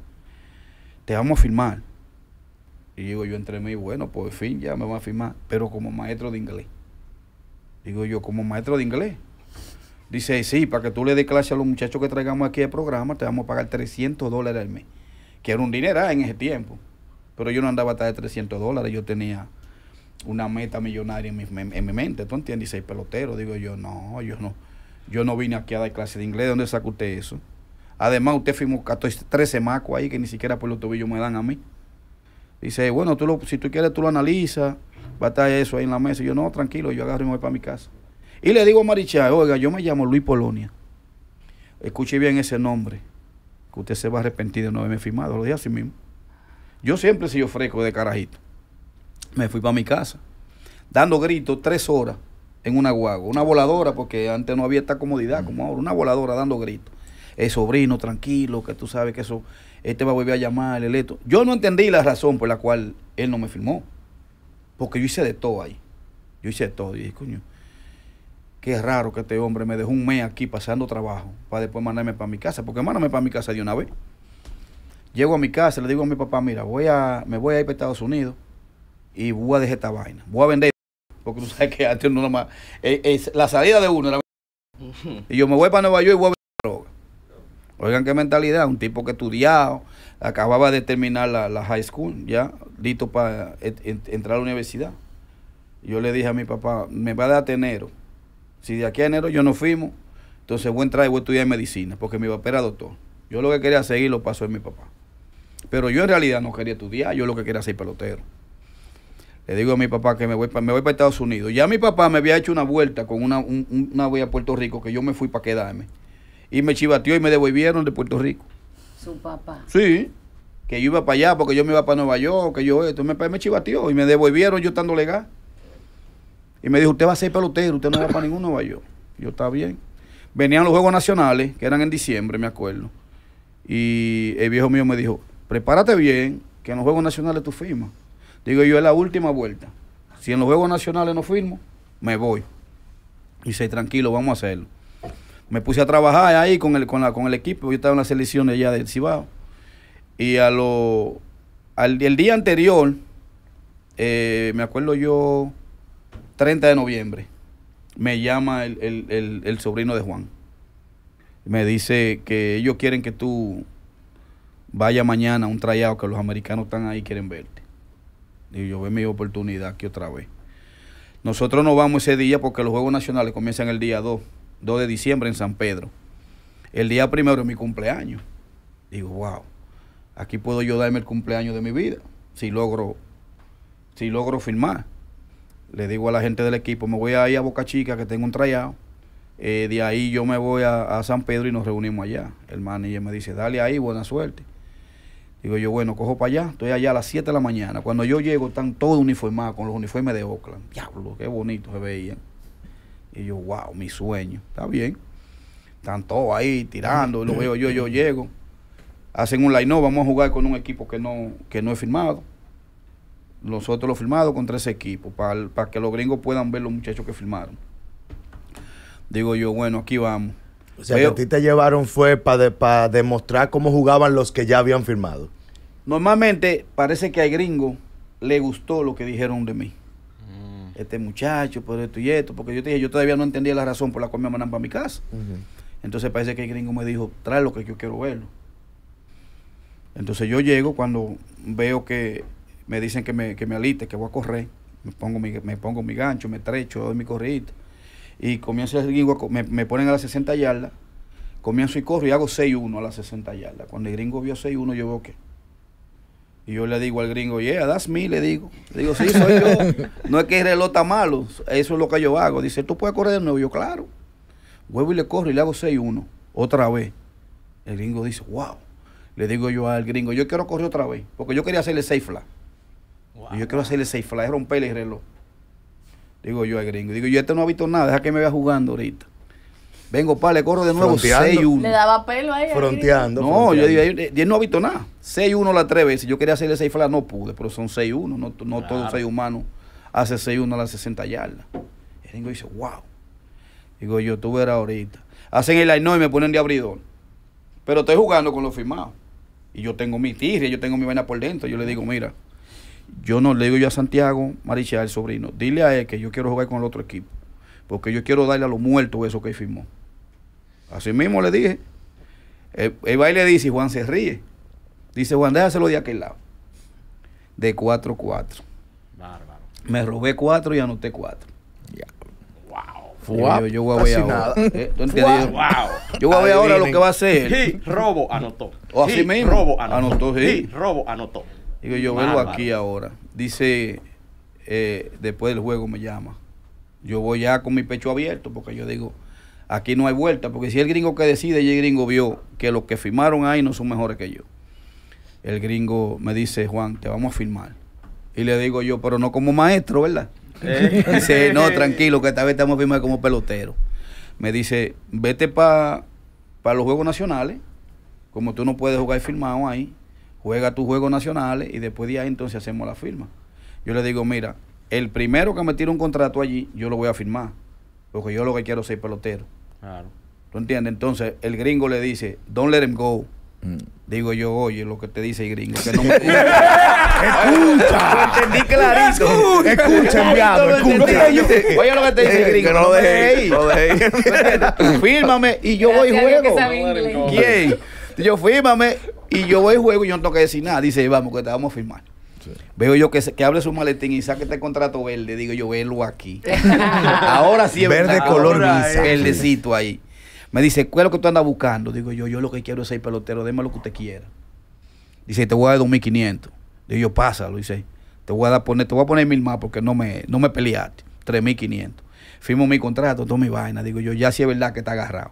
Speaker 4: te vamos a firmar. Y digo yo entre mí, bueno, por fin, ya me van a firmar, pero como maestro de inglés. Digo yo, como maestro de inglés. Dice, sí, para que tú le des clase a los muchachos que traigamos aquí el programa, te vamos a pagar 300 dólares al mes. Que era un dineral en ese tiempo. Pero yo no andaba hasta de 300 dólares, yo tenía una meta millonaria en mi, en mi mente, ¿tú entiendes? Dice, seis peloteros, digo yo, no, yo no. Yo no vine aquí a dar clase de inglés, ¿de dónde saca usted eso? Además, usted firmó 13 macos ahí que ni siquiera por los tobillos me dan a mí. Dice, bueno, tú lo, si tú quieres, tú lo analizas. Va a estar eso ahí en la mesa. yo, no, tranquilo, yo agarro y me voy para mi casa. Y le digo a Marichal, oiga, yo me llamo Luis Polonia. Escuche bien ese nombre, que usted se va a arrepentir de no haberme firmado. Lo dije así mismo. Yo siempre si yo fresco de carajito. Me fui para mi casa, dando gritos tres horas en una guagua, una voladora, porque antes no había esta comodidad como ahora, una voladora dando gritos el sobrino, tranquilo, que tú sabes que eso, este va a volver a llamar, el esto. Yo no entendí la razón por la cual él no me firmó. Porque yo hice de todo ahí. Yo hice de todo. Y dije, coño, qué raro que este hombre me dejó un mes aquí pasando trabajo para después mandarme para mi casa. Porque mándame para mi casa de una vez. Llego a mi casa, le digo a mi papá, mira, voy a, me voy a ir para Estados Unidos y voy a dejar esta vaina. Voy a vender. Porque tú sabes que antes no nomás. Eh, la salida de uno era. Y yo me voy para Nueva York y voy a Oigan qué mentalidad, un tipo que estudiado, acababa de terminar la, high school, ya, listo para entrar a la universidad. Yo le dije a mi papá, me va a dar enero. Si de aquí a enero yo no fuimos, entonces voy a entrar y voy a estudiar medicina, porque mi papá era doctor. Yo lo que quería seguir lo pasó en mi papá. Pero yo en realidad no quería estudiar, yo lo que quería ser pelotero. Le digo a mi papá que me voy, para Estados Unidos. Ya mi papá me había hecho una vuelta con una, una voy a Puerto Rico que yo me fui para quedarme y me chivateó y me devolvieron de Puerto Rico. ¿Su papá? Sí, que yo iba para allá porque yo me iba para Nueva York, que yo esto, me, me chivateó y me devolvieron yo estando legal. Y me dijo, usted va a ser pelotero, usted no va para ningún Nueva York. Yo, estaba bien. Venían los Juegos Nacionales, que eran en diciembre, me acuerdo. Y el viejo mío me dijo, prepárate bien, que en los Juegos Nacionales tú firmas. Digo yo, es la última vuelta. Si en los Juegos Nacionales no firmo, me voy. Y dice, tranquilo, vamos a hacerlo me puse a trabajar ahí con el, con el equipo. Yo estaba en la selección de del Cibao. Y a al el día anterior, eh, me acuerdo yo, 30 de noviembre, me llama el, sobrino de Juan. Me dice que ellos quieren que tú vaya mañana a un trayado que los americanos están ahí quieren verte. Y yo veo mi oportunidad aquí otra vez. Nosotros no vamos ese día porque los Juegos Nacionales comienzan el día 2 2 de diciembre en San Pedro. El día primero es mi cumpleaños. Digo, wow, aquí puedo yo darme el cumpleaños de mi vida si logro, si logro firmar. Le digo a la gente del equipo, me voy a ir a Boca Chica que tengo un trayado. Eh, de ahí yo me voy a, San Pedro y nos reunimos allá. El manager me dice, dale ahí, buena suerte. Digo yo, bueno, cojo para allá, estoy allá a las 7 de la mañana. Cuando yo llego están todos uniformados con los uniformes de Oakland. Diablo, qué bonito se veían. Y yo, wow, mi sueño. Está bien. Están todos ahí tirando, lo veo yo, yo llego. Hacen un line-up, vamos a jugar con un equipo que no, que no he firmado. Nosotros lo firmado contra ese equipo para que los gringos puedan ver
Speaker 3: los muchachos que firmaron. Digo yo, bueno, aquí vamos. O sea, que a ti te llevaron fue para demostrar cómo jugaban los que ya habían firmado. Normalmente parece que al gringo le gustó lo que dijeron de mí este muchacho,
Speaker 4: por esto y esto, porque yo te dije, yo todavía no entendía la razón por la cual me mandan para mi casa. Entonces parece que el gringo me dijo, trae lo que yo quiero verlo. Entonces yo llego cuando veo que me dicen que me, que aliste, que voy a correr, me pongo mi, me pongo mi gancho, me trecho, doy mi corrida. Y comienzo el gringo, me, me ponen a las 60 yardas, comienzo y corro y hago 6-1 a las 60 yardas. Cuando el gringo vio 6-1, yo veo que y yo le digo al gringo, yeah, das me, le digo. digo, sí, soy yo. No es que el reloj está malo, eso es lo que yo hago. Dice, ¿tú puedes correr de nuevo? Yo, claro. Vuelvo y le corro y le hago 6-1, otra vez. El gringo dice, wow. Le digo yo al gringo, yo quiero correr otra vez, porque yo quería hacerle 6 flash. Y yo quiero hacerle 6 es romperle el reloj. Digo yo al gringo, digo, yo este no ha visto nada, deja que me vea jugando ahorita. Vengo, pa, le corro de nuevo 6 Le
Speaker 5: daba pelo ahí. Fronteando. No, yo digo,
Speaker 4: él no visto nada. 6-1 las tres veces. Yo quería hacerle 6 flas, no pude, pero son 6-1. No, no todo ser humano hace 6-1 a las 60 yardas. El y dice, wow. Digo yo, tú verás ahorita. Hacen el aino y me ponen de abridor. Pero estoy jugando con los firmados. Y yo tengo mi tigre, yo tengo mi vaina por dentro. Yo le digo, mira, yo no le digo yo a Santiago Marichal, el sobrino, dile a él que yo quiero jugar con el otro equipo. Porque yo quiero darle a los muertos eso que él firmó. Así mismo le dije. El, eh, y baile dice, Juan se ríe. Dice, Juan, déjaselo de aquel lado. De 4-4. Bárbaro. Me robé 4 y anoté 4.
Speaker 6: Wow. Eh, yo, voy a ver ahora. Yo voy a ver ahora lo que va a hacer. Sí, robo anotó. O oh, así
Speaker 4: mismo. Robo anotó.
Speaker 6: robo anotó.
Speaker 4: Digo, yo veo aquí ahora. Dice, eh, después del juego me llama. Yo voy ya con mi pecho abierto porque yo digo, aquí no hay vuelta, porque si el gringo que decide, y el gringo vio que los que firmaron ahí no son mejores que yo. El gringo me dice, Juan, te vamos a firmar. Y le digo yo, pero no como maestro, ¿verdad? Eh. dice, no, tranquilo, que esta vez te vamos a firmar como pelotero. Me dice, vete para los Juegos Nacionales, como tú no puedes jugar firmado ahí, juega tus Juegos Nacionales y después de ahí entonces hacemos la firma. Yo le digo, mira, el primero que me tire un contrato allí, yo lo voy a firmar, porque yo lo que quiero es ser pelotero. Claro. ¿Tú entiendes? Entonces, el gringo le dice, don't let him go. Mm. Digo yo, oye, lo que te dice el gringo, que no me... escucha. entendí clarito. Escucha, enviado, escucha. Oye lo que te dice el gringo. Que no lo dejé. Fírmame y yo voy juego. Yo fírmame y yo voy juego y yo no tengo que decir nada. Dice, vamos, que te vamos a firmar. Veo yo que, que hable su maletín y saque este contrato verde, digo yo, velo aquí. Ahora sí es verde color visa. Verdecito ahí. Me dice, ¿cuál es lo que tú andas buscando? Digo yo, yo lo que quiero es ser pelotero, déme lo que usted quiera. Dice, te voy a dar 2500. Digo yo, pásalo. Dice, te voy a dar, poner, te voy a poner mil más porque no me, no me peleaste. 3500. Firmo mi contrato, tomo mi vaina. Digo yo, ya sí es verdad que está agarrado.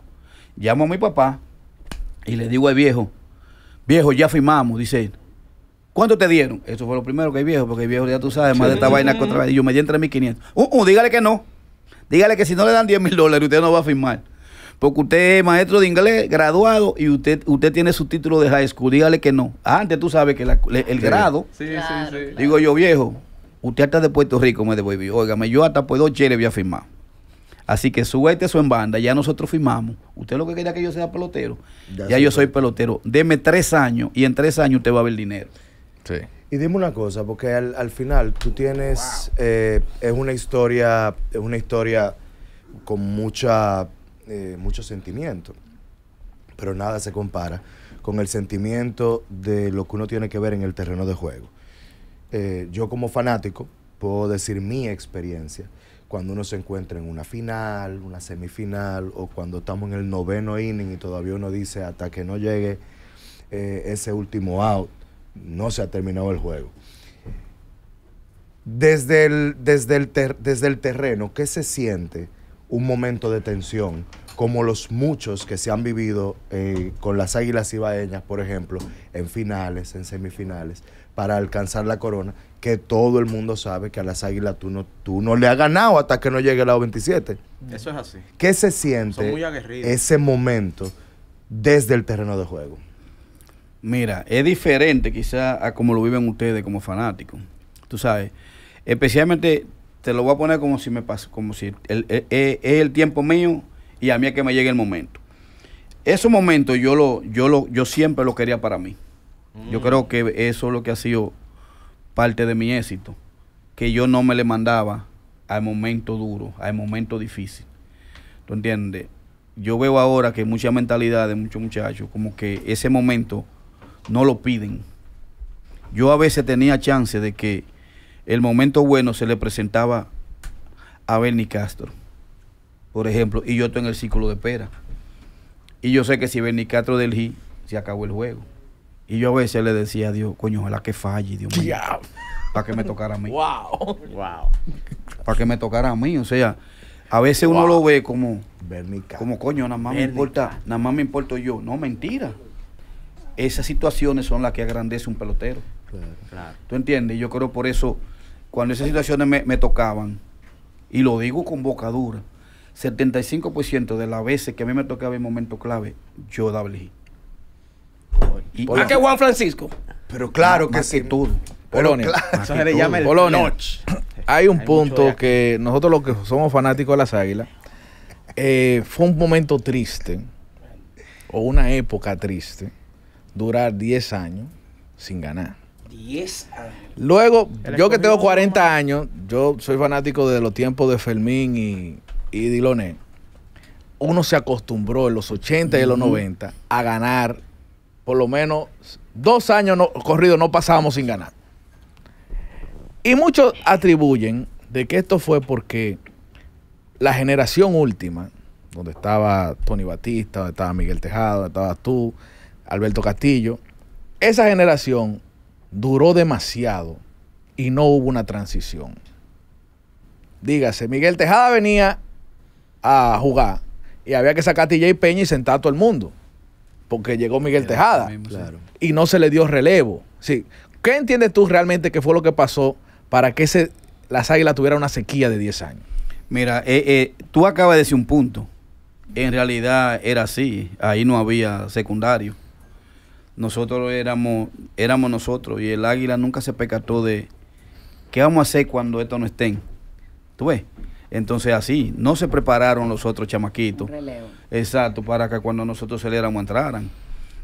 Speaker 4: Llamo a mi papá y le digo al viejo, viejo, ya firmamos. Dice, ¿Cuánto te dieron? Eso fue lo primero que hay viejo, porque el viejo ya tú sabes, más de esta vaina contra yo me di entre 1.500. Uh, uh, dígale que no. Dígale que si no le dan 10 mil dólares, usted no va a firmar. Porque usted es maestro de inglés, graduado, y usted usted tiene su título de high school. Dígale que no. Antes tú sabes que el, grado. Sí, sí, sí. Digo yo, viejo, usted hasta de Puerto Rico me devolvió. Óigame, yo hasta puedo dos voy a firmar. Así que súbete su en banda, ya nosotros firmamos. Usted lo que quería que yo sea pelotero. Ya, yo pues. soy pelotero. Deme tres años y en tres años usted va a ver dinero.
Speaker 3: Y dime una cosa, porque al, al final tú tienes, eh, es una historia, es una historia con mucha, eh, mucho sentimiento, pero nada se compara con el sentimiento de lo que uno tiene que ver en el terreno de juego. Eh, yo como fanático puedo decir mi experiencia cuando uno se encuentra en una final, una semifinal o cuando estamos en el noveno inning y todavía uno dice hasta que no llegue ese último out no se ha terminado el juego. Desde el, desde el, desde el terreno, ¿qué se siente un momento de tensión como los muchos que se han vivido eh, con las Águilas Ibaeñas, por ejemplo, en finales, en semifinales, para alcanzar la corona, que todo el mundo sabe que a las Águilas tú no, tú no le has ganado hasta que no llegue el lado 27. Eso es así. ¿Qué se siente ese momento desde el terreno de juego? Mira, es diferente quizá a como lo viven ustedes
Speaker 4: como fanáticos. Tú sabes, especialmente te lo voy a poner como si me pasa, como si e, e, es el, tiempo mío y a mí es que me llegue el momento. Ese momento yo lo, yo lo, yo siempre lo quería para mí. Yo mm. creo que eso es lo que ha sido parte de mi éxito, que yo no me le mandaba al momento duro, al momento difícil. ¿Tú entiendes? Yo veo ahora que mucha mentalidad de muchos muchachos, como que ese momento no lo piden. Yo a veces tenía chance de que el momento bueno se le presentaba a Bernie Castro, por ejemplo, y yo estoy en el círculo de espera. Y yo sé que si Bernie Castro del G, se acabó el juego. Y yo a veces le decía a Dios, coño, ojalá que falle, Dios mío. Para que me tocara a mí. Para que me tocara a mí. O sea, a veces uno lo ve como, como coño, nada más me importa, nada más me importo yo. No, mentira esas situaciones son las que agrandece un pelotero. Claro. ¿Tú entiendes? Yo creo por eso, cuando esas situaciones me, tocaban, y lo digo con boca dura, 75% de las veces que a mí me tocaba en momento clave, yo daba y, ¿A qué
Speaker 1: Juan Francisco? Pero claro que sí.
Speaker 2: Hay un punto que nosotros los que somos fanáticos de las águilas, eh, fue un momento triste, o una época triste, durar 10 años sin ganar.
Speaker 1: 10 años.
Speaker 2: Luego, yo que tengo 40 años, yo soy fanático de los tiempos de Fermín y, y Diloné. Uno se acostumbró en los 80 y en los 90 a ganar por lo menos dos años no, corridos no pasábamos sin ganar. Y muchos atribuyen de que esto fue porque la generación última, donde estaba Tony Batista, donde estaba Miguel Tejado, donde estabas tú, Alberto Castillo. Esa generación duró demasiado y no hubo una transición. Dígase, Miguel Tejada venía a jugar y había que sacar a TJ Peña y sentar a todo el mundo. Porque llegó Miguel Tejada y no se le dio relevo. Sí. ¿Qué entiendes tú realmente que fue lo que pasó para que las águilas tuvieran una sequía de 10 años?
Speaker 4: Mira, eh, eh, tú acabas de decir un punto. En realidad era así. Ahí no había secundario nosotros éramos, éramos nosotros y el águila nunca se pecató de qué vamos a hacer cuando estos no estén. ¿Tú ves? Entonces así, no se prepararon los otros chamaquitos. Exacto, para que cuando nosotros saliéramos entraran.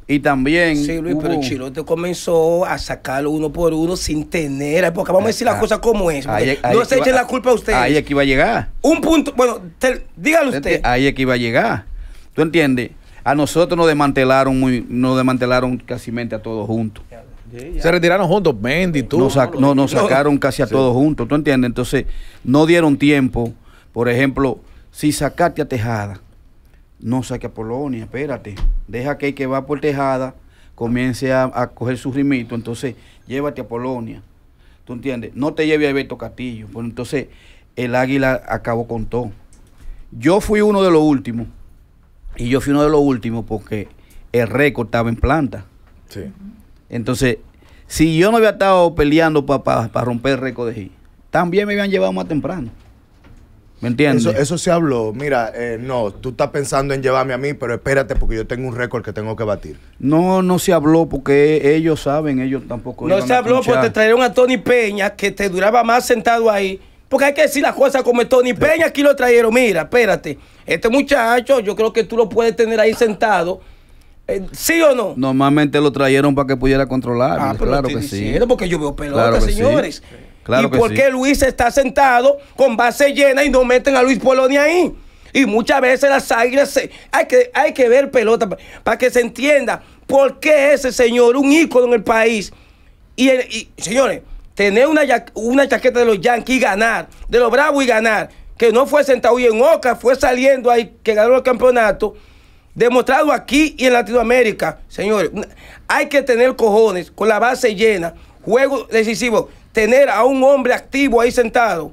Speaker 4: Y
Speaker 1: también. Sí, Luis, pero pero Chilote comenzó a sacarlo uno por uno sin tener. Porque vamos a decir las cosa ah, cosas como es. no se echen la culpa a ustedes. Ahí es
Speaker 4: que a llegar. Un punto. Bueno, te, usted. Ahí es que iba a llegar. ¿Tú entiendes? A nosotros nos desmantelaron muy, nos desmantelaron casi a todos juntos. Se retiraron juntos, Bendy, tú. Nos, no, nos sacaron casi a todos juntos, ¿tú entiendes? Entonces, no dieron tiempo. Por ejemplo, si sacaste a Tejada, no saque a Polonia, espérate. Deja que el que va por Tejada comience a, coger su rimito, entonces llévate a Polonia. ¿Tú entiendes? No te lleve a Beto Castillo. Bueno, entonces, el águila acabó con todo. Yo fui uno de los últimos y yo fui uno de los últimos porque el récord estaba en planta. Sí. Entonces, si yo no había estado
Speaker 3: peleando para romper el récord de G, también me habían llevado más temprano. ¿Me entiendes? Eso, se habló. Mira, eh, no, tú estás pensando en llevarme a mí, pero espérate porque yo tengo un récord que tengo que batir.
Speaker 4: No, no se habló porque e, ellos saben, ellos tampoco. No se habló porque te
Speaker 1: trajeron a Tony Peña que te duraba más sentado ahí. Porque hay que decir las cosas como Tony Peña aquí lo trajeron. Mira, espérate. Este muchacho, yo creo que tú lo puedes tener ahí sentado. Eh, ¿Sí o no?
Speaker 4: Normalmente lo trajeron para que pudiera controlar. Ah, claro que sí. Porque yo veo pelotas, claro señores. Sí. ¿Y por qué
Speaker 1: Luis está sentado con base llena y no meten a Luis Polonia ahí? Y muchas veces las águilas hay, que, hay que ver pelota para que se entienda por qué ese señor, un ícono en el país. Y, señores, tener una, una chaqueta de los Yankees y ganar, de los Bravos y ganar que no fue sentado y en Oca, fue saliendo ahí, que ganó el campeonato, demostrado aquí y en Latinoamérica. Señores, hay que tener cojones con la base llena, juego decisivo, tener a un hombre activo ahí sentado.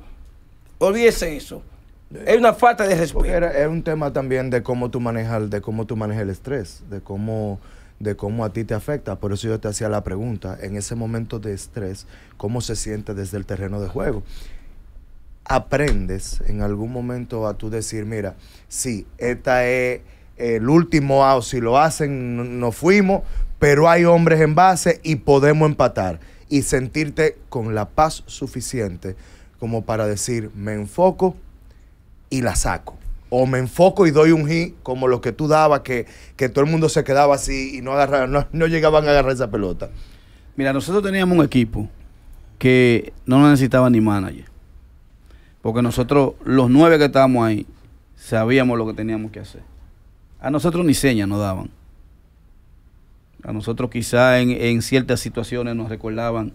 Speaker 1: Olvídese eso.
Speaker 3: Es una falta de respeto. Es un tema también de cómo tú manejas, de cómo tú manejas el estrés, de cómo, de cómo a ti te afecta. Por eso yo te hacía la pregunta, en ese momento de estrés, ¿cómo se siente desde el terreno de juego? aprendes en algún momento a tú decir, mira, sí, esta es eh, el último o si lo hacen no fuimos, pero hay hombres en base y podemos empatar y sentirte con la paz suficiente como para decir, me enfoco y la saco. O me enfoco y doy un hit como lo que tú dabas, que, todo el mundo se quedaba así y no, no, no llegaban a agarrar esa pelota.
Speaker 4: Mira, nosotros teníamos un equipo que no necesitaba ni manager. Porque nosotros, los nueve que estábamos ahí, sabíamos lo que teníamos que hacer. A nosotros ni señas nos daban. A nosotros quizá en, ciertas situaciones nos recordaban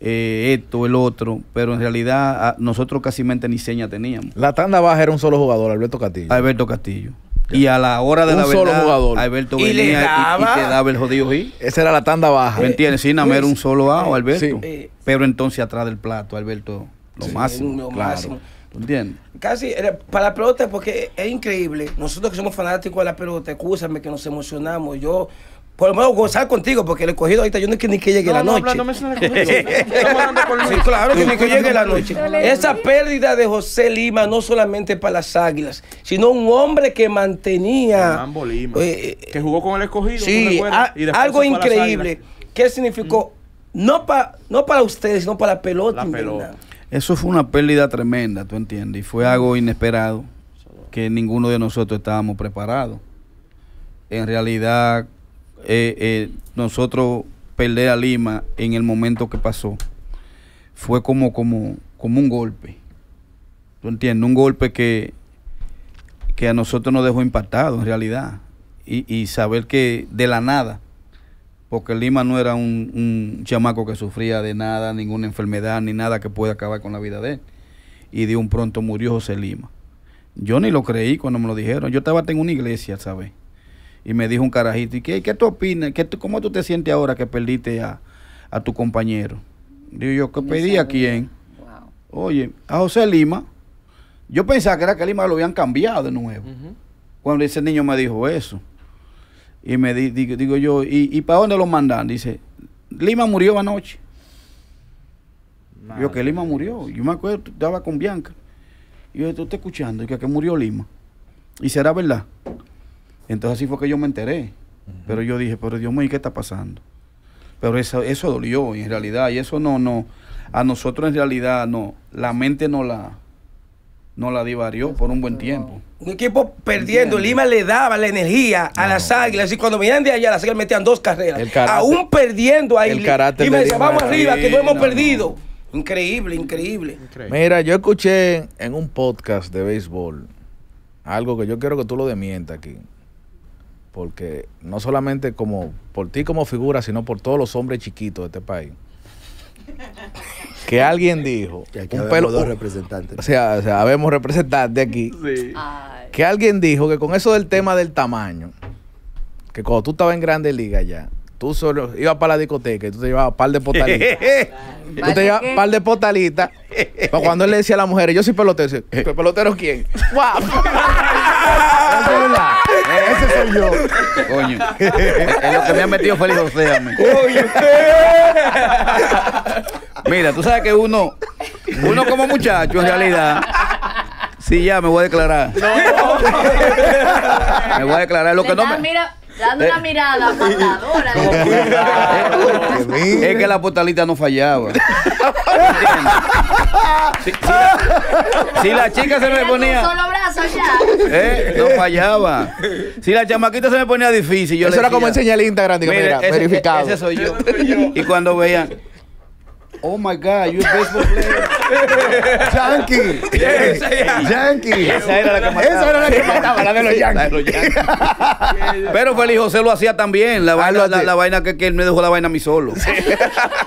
Speaker 4: eh, esto, el otro, pero en realidad a, nosotros casi mente ni seña teníamos. La tanda
Speaker 2: baja era un solo jugador, Alberto Castillo. Alberto Castillo.
Speaker 4: Y a la hora de la verdad, solo jugador. Alberto ¿Y venía Y, daba el jodido y. Esa era la tanda baja. ¿Me entiendes? Sin sí, un solo A, Alberto. Eh, pero entonces atrás del plato, Alberto lo máximo. Lo ¿Entiendes?
Speaker 1: Casi eh, para la pelota, porque es increíble. Nosotros que somos fanáticos de la pelota, escúchame que nos emocionamos. Yo por lo menos gozar contigo, porque el escogido ahorita yo no es que ni que llegue la noche. No, me suena no claro que ni que llegue la noche. Esa pérdida de José Lima no solamente para las águilas, sino un hombre que mantenía. Lima, eh, que jugó con el escogido. algo increíble. ¿Qué significó? Mm. No, no para ustedes, sino para la pelota. La pelota.
Speaker 4: Eso fue una pérdida tremenda, ¿tú entiendes? Y fue algo inesperado que ninguno de nosotros estábamos preparados. En realidad, eh, eh, nosotros perder a Lima en el momento que pasó fue como, como, como un golpe. ¿Tú entiendes? Un golpe que, que a nosotros nos dejó impactado en realidad. Y, y saber que de la nada porque Lima no era un, chamaco que sufría de nada, ninguna enfermedad, ni nada que pueda acabar con la vida de él. Y de un pronto murió José Lima. Yo ni lo creí cuando me lo dijeron. Yo estaba en una iglesia, ¿sabes? Y me dijo un carajito, ¿y qué, qué tú opinas? ¿Cómo tú te sientes ahora que perdiste a, tu compañero? Digo yo, ¿qué pedí a quién? Oye, a José Lima. Yo pensaba que era que Lima lo habían cambiado de nuevo. Cuando ese niño me dijo eso. Y me digo, yo, ¿y, ¿y para dónde lo mandan? Dice, Lima murió anoche. yo que Lima murió. Yo me acuerdo, estaba con Bianca. Y yo, tú estás escuchando, y que, que murió Lima. Y será verdad. Entonces así fue que yo me enteré. Pero yo dije, pero Dios mío, ¿qué está pasando? Pero eso, eso dolió en realidad. Y eso no, no, a nosotros en realidad no, la mente no la, no la divarió por un buen tiempo.
Speaker 1: Un equipo perdiendo, Lima le daba la energía a las águilas y cuando venían de allá las águilas metían dos carreras. Aún perdiendo ahí, y me llevamos decía, vamos arriba que no hemos perdido. Increíble, increíble, Mira, yo
Speaker 2: escuché en un podcast de béisbol algo que yo quiero que tú lo demientas aquí. Porque no solamente como por ti como figura, sino por todos los hombres chiquitos de este país que alguien dijo. Que un pelo, dos
Speaker 3: representantes. O sea,
Speaker 2: o sea, habemos representantes aquí. Sí. Que alguien dijo que con eso del tema del tamaño, que cuando tú estabas en Grande Liga ya, tú solo ibas para la discoteca y tú te llevabas par de potalitas. tú te llevabas par de potalitas. cuando él le decía a la mujer, yo soy pelotero, ¿pelotero quién?
Speaker 3: Ese soy yo.
Speaker 4: Coño. es lo que me ha metido Félix José a mí. Mira, tú sabes que uno, uno como muchacho en realidad. Sí, ya me voy a declarar. No. me voy a declarar. Lo que no me...
Speaker 5: Mira, Dando eh. una mirada matadora.
Speaker 4: es que la portalita no fallaba. si, la, chica se me ponía. Eh, no fallaba. Si la chamaquita se me ponía difícil. Yo Eso era como enseñar el Instagram. Digo, mira, verificado. Ese soy yo. y cuando veían. Oh my God, you're a baseball player. Yankee. Yankee. Esa era la que mataba. Esa era la que mataba, la de los
Speaker 3: Yankees.
Speaker 4: Pero Feliz José lo hacía también. La vaina, la, que, él me dejó la vaina a mí solo.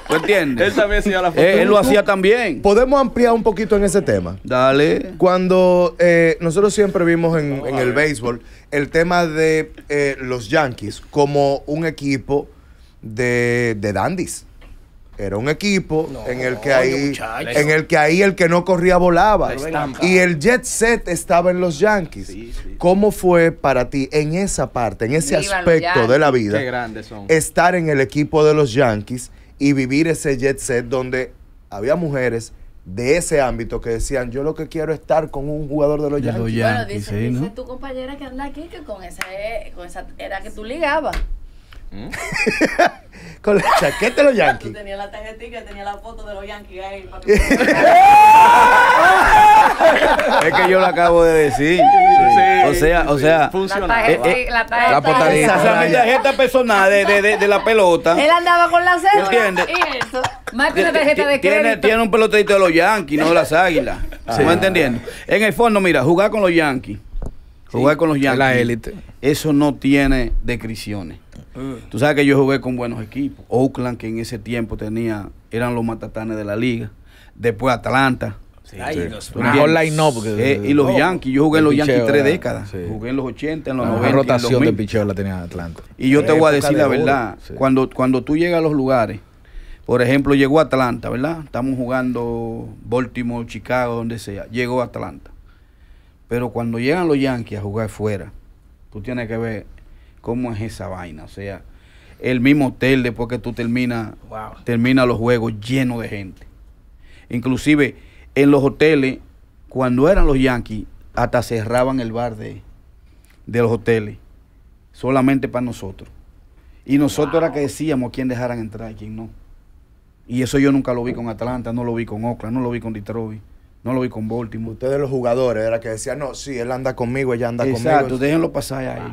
Speaker 4: ¿Tú entiendes? Él también hacía
Speaker 3: la foto. Eh, él lo hacía también. Podemos ampliar un poquito en ese tema. Dale. Cuando eh, nosotros siempre vimos en, el béisbol el tema de eh, los Yankees como un equipo de, de dandies era un equipo en el que ahí en el que ahí el que no corría volaba y el jet set estaba en los Yankees. ¿Cómo fue para ti en esa parte, en ese aspecto de la vida, estar en el equipo de los Yankees y vivir ese jet set donde había mujeres de ese ámbito que decían, yo lo que quiero es estar con un jugador de los Yankees. Bueno, dice,
Speaker 5: tu compañera que anda aquí que con esa, eh, con esa era que tú ligabas.
Speaker 3: Mm. con la chaqueta de los Yankees.
Speaker 4: Tenía la tarjetita, tenía la foto de los
Speaker 3: Yankees ahí. es que yo lo acabo
Speaker 4: de decir. o sea, o sea, eh, eh, La tarjeta, la tarjeta, personal de, la pelota. Él
Speaker 5: andaba con la cédula. ¿Entiendes? Más que tarjeta de
Speaker 4: Tiene, un pelotito de los Yankees, no de las Águilas. ¿Se va entendiendo? En el fondo, mira, jugar con los Yankees, jugar con los Yankees, la élite, eso no tiene descripciones. Mm. Tú sabes que yo jugué con buenos equipos. Oakland, que en ese tiempo tenía, eran los matatanes de la liga. Después Atlanta. Sí, eh, y los oh. Yankees, yo jugué en los Yankees tres décadas. Jugué en los 80, en los 90. La rotación
Speaker 2: de la tenía Atlanta.
Speaker 4: Y yo te voy a decir la verdad. Cuando, cuando tú llegas a los lugares, por ejemplo, llegó Atlanta, ¿verdad? Estamos jugando Baltimore, Chicago, donde sea. Llegó Atlanta. Pero cuando llegan los Yankees a jugar fuera, tú tienes que ver cómo es esa vaina. O sea, el mismo hotel después que tú terminas, termina los juegos lleno de gente. Inclusive en los hoteles, cuando eran los Yankees, hasta cerraban el bar de, los hoteles, solamente para nosotros. Y nosotros era que decíamos quién dejaran entrar y quién no. Y eso yo nunca lo vi con Atlanta, no lo vi con Oakland, no lo vi con Detroit. No lo vi con Baltimore.
Speaker 3: Ustedes los jugadores, era que decían, no, sí, él anda conmigo, ella anda conmigo. Exacto,
Speaker 4: déjenlo pasar ahí.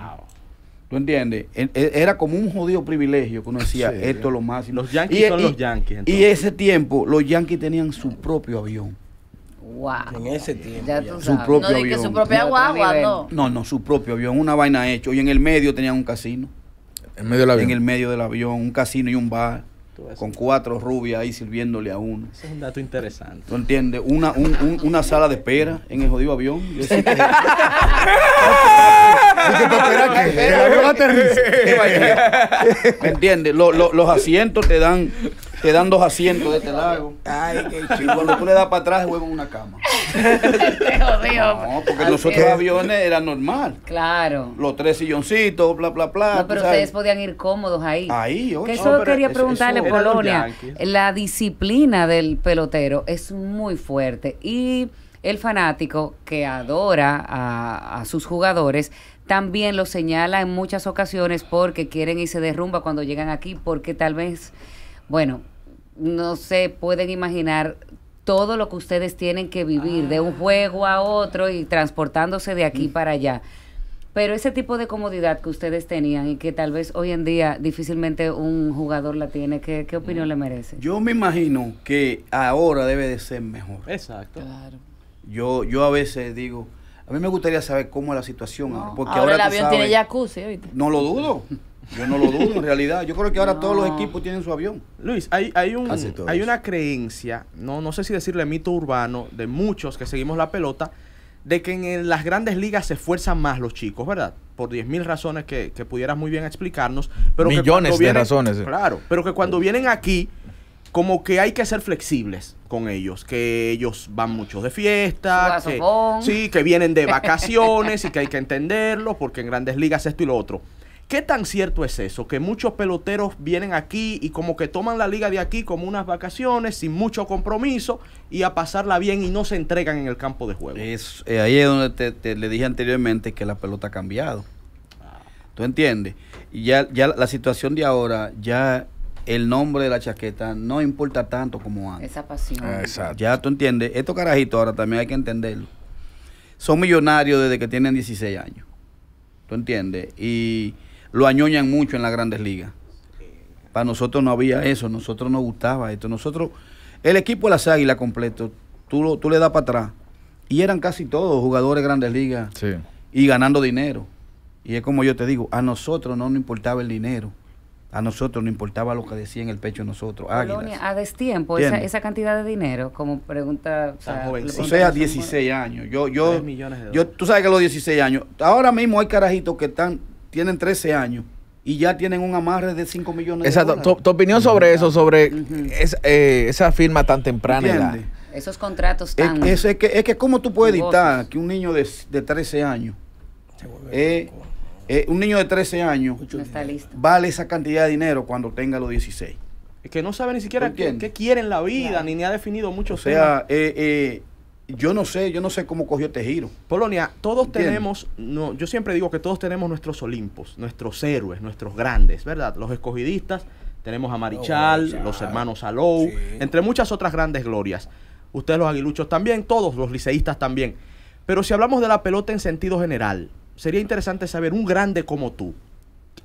Speaker 3: ¿Tú entiendes? E, e,
Speaker 4: era como un jodido privilegio que uno decía, esto es lo más. Los Yankees y, e, son los
Speaker 6: Yankees. Y
Speaker 4: ese tiempo, los Yankees tenían su propio avión.
Speaker 1: Wow. En ese tiempo. Su no, propia guagua, no.
Speaker 4: No, no, su propio avión. Una vaina hecha. Y en el medio tenían un casino. En medio del avión. En el medio del avión, un casino y un bar con cuatro rubias ahí sirviéndole a uno. es un dato interesante. ¿Tú entiendes? Una, sala de espera en el jodido avión. ¿Me entiendes? los asientos te dan te dan dos asientos de este lado. Ay, qué chido. Cuando tú le das para atrás, juegan una cama.
Speaker 5: No,
Speaker 4: porque los nosotros aviones era normal.
Speaker 5: Claro.
Speaker 4: Los tres silloncitos, bla, bla, bla. No, pero ustedes
Speaker 5: podían ir cómodos ahí. Ahí, oye. eso quería preguntarle, Polonia. La disciplina del pelotero es muy fuerte. Y el fanático que adora a, sus jugadores también lo señala en muchas ocasiones porque quieren y se derrumba cuando llegan aquí, porque tal vez bueno, no se pueden imaginar todo lo que ustedes tienen que vivir de un ah. juego a otro y transportándose de aquí mm. para allá. Pero ese tipo de comodidad que ustedes tenían y que tal vez hoy en día difícilmente un jugador la tiene, ¿qué, qué opinión mm. le merece?
Speaker 4: Yo me imagino que ahora debe de ser mejor. Exacto. Claro. Yo, yo a veces digo, a mí me gustaría saber cómo es la situación Porque ahora, el avión tiene
Speaker 5: jacuzzi,
Speaker 4: No lo dudo.
Speaker 6: Yo no lo dudo, en realidad. Yo creo que ahora todos los equipos tienen su avión. Luis, hay, un, hay una creencia, no, no sé si decirle mito urbano, de muchos que seguimos la pelota, de que en las grandes ligas se esfuerzan más los chicos, ¿verdad? Por mil razones que, que, pudieras muy bien explicarnos. Pero Millones de razones. Eh. Claro, pero que cuando vienen aquí, como que hay que ser flexibles con ellos, que ellos van muchos de fiesta, sí, que vienen de vacaciones y que hay que entenderlo, porque en grandes ligas esto y lo otro. ¿Qué tan cierto es eso? Que muchos peloteros vienen aquí y como que toman la liga de aquí como unas vacaciones, sin mucho compromiso y a pasarla bien y no se entregan en el campo de juego. Eh,
Speaker 4: ahí es donde te, le dije anteriormente que la pelota ha cambiado. ¿Tú entiendes? Y ya, ya la, situación de ahora, ya el nombre de la chaqueta no importa tanto como antes.
Speaker 5: Esa pasión. Ah,
Speaker 4: ya tú entiendes. Estos carajitos ahora también hay que entenderlo. Son millonarios desde que tienen 16 años. ¿Tú entiendes? Y lo añoñan mucho en las grandes ligas. Para nosotros no había eso, nosotros no gustaba esto. Nosotros, el equipo de las águilas completo, tú, tú le das para atrás. Y eran casi todos jugadores de grandes ligas y ganando dinero. Y es como yo te digo, a nosotros no nos importaba el dinero. A nosotros no importaba lo que decía en el pecho de nosotros. a
Speaker 5: destiempo, esa, cantidad de dinero, como pregunta.
Speaker 4: O sea, 16 años. Yo, yo, yo, tú sabes que los 16 años. Ahora mismo hay carajitos que están tienen 13 años y ya tienen un amarre de 5 millones de dólares. Tu,
Speaker 2: tu opinión sobre eso, sobre eh, esa, firma
Speaker 4: tan temprana
Speaker 5: Esos contratos tan... Es,
Speaker 4: que, es cómo tú puedes dictar que un niño de, 13 años, eh, eh, un niño de 13 años vale esa cantidad de dinero cuando tenga los 16.
Speaker 6: Es que no sabe ni siquiera qué, qué, quiere en la vida, ni, ni ha definido mucho. O sea, yo no sé, yo no sé cómo cogió este giro. Polonia, todos tenemos, no, yo siempre digo que todos tenemos nuestros Olimpos, nuestros héroes, nuestros grandes, ¿verdad? Los escogidistas, tenemos a Marichal, oh, los hermanos Salou, entre muchas otras grandes glorias. Ustedes los aguiluchos también, todos los liceístas también. Pero si hablamos de la pelota en sentido general, sería interesante saber un grande como tú.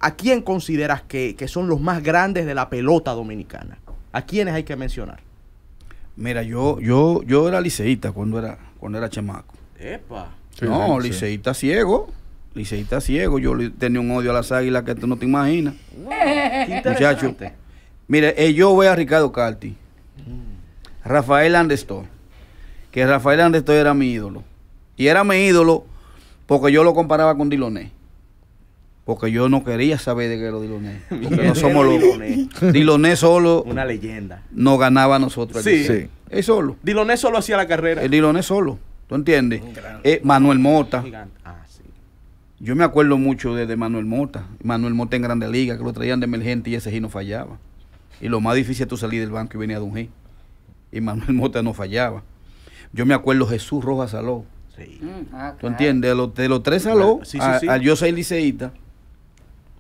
Speaker 6: ¿A quién consideras que, que son los más grandes de la pelota dominicana? ¿A quiénes hay que mencionar? Mira,
Speaker 4: yo, yo, yo era liceísta cuando era,
Speaker 6: cuando era chamaco.
Speaker 4: Epa. no, liceíta ciego. Liceísta ciego. Yo tenía un odio a las águilas que tú no te imaginas.
Speaker 5: Wow,
Speaker 4: Mire, eh, yo voy a Ricardo Carti. Mm. Rafael Andestoy. Que Rafael Andestoy era mi ídolo. Y era mi ídolo porque yo lo comparaba con Diloné. Porque yo no quería saber de que era Diloné.
Speaker 3: Porque no somos
Speaker 4: los. Diloné. solo. Una leyenda. No ganaba a nosotros. Sí. sí. Él solo. Diloné solo hacía la carrera. El Diloné solo. ¿Tú entiendes? Eh, Manuel Mota. Ah, yo me acuerdo mucho de, Manuel Mota. Manuel Mota en Grande Liga, que lo traían de emergente y ese G no fallaba. Y lo más difícil es tú salir del banco y venir de Don G. Y Manuel Mota no fallaba. Yo me acuerdo Jesús Rojas Saló.
Speaker 6: Sí. Mm, ah, ¿Tú entiendes?
Speaker 4: De los, tres Saló, al yo soy liceísta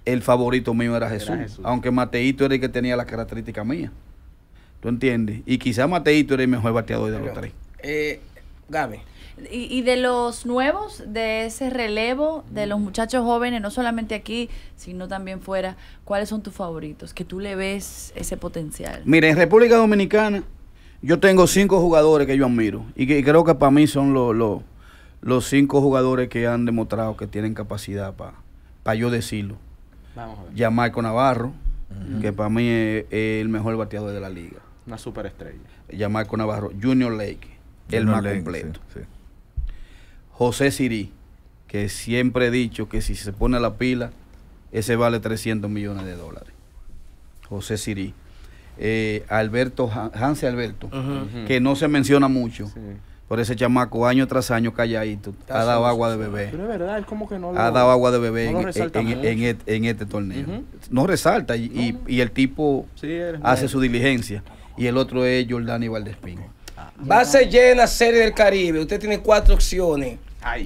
Speaker 4: el favorito mío era Jesús, Aunque Mateito era el que tenía las características mías. ¿Tú entiendes? Y quizá Mateito era el mejor bateador de los tres. Eh,
Speaker 5: Y, y, de los nuevos, de ese relevo, de los mm. muchachos jóvenes, no solamente aquí, sino también fuera, ¿cuáles son tus favoritos? Que tú le ves ese potencial.
Speaker 4: Mira, en República Dominicana yo tengo cinco jugadores que yo admiro y que creo que para mí son los, cinco jugadores que han demostrado que tienen capacidad para yo decirlo. Vamos Navarro, que para mí es, el mejor bateador de la liga. Una superestrella. Ya Navarro, Junior Lake,
Speaker 2: el más completo.
Speaker 4: José Sirí, que siempre he dicho que si se pone la pila, ese vale 300 millones de dólares. José Sirí. Eh, Alberto, Hans Alberto, que no se menciona mucho. Sí por ese chamaco año tras año calladito ha dado agua de bebé. Pero es
Speaker 6: verdad, Ha dado agua de bebé en, este,
Speaker 4: torneo. No resalta y, el tipo hace su diligencia. Y el otro es Jordani Va
Speaker 1: a ah. Base llena, Serie del Caribe. Usted tiene cuatro opciones.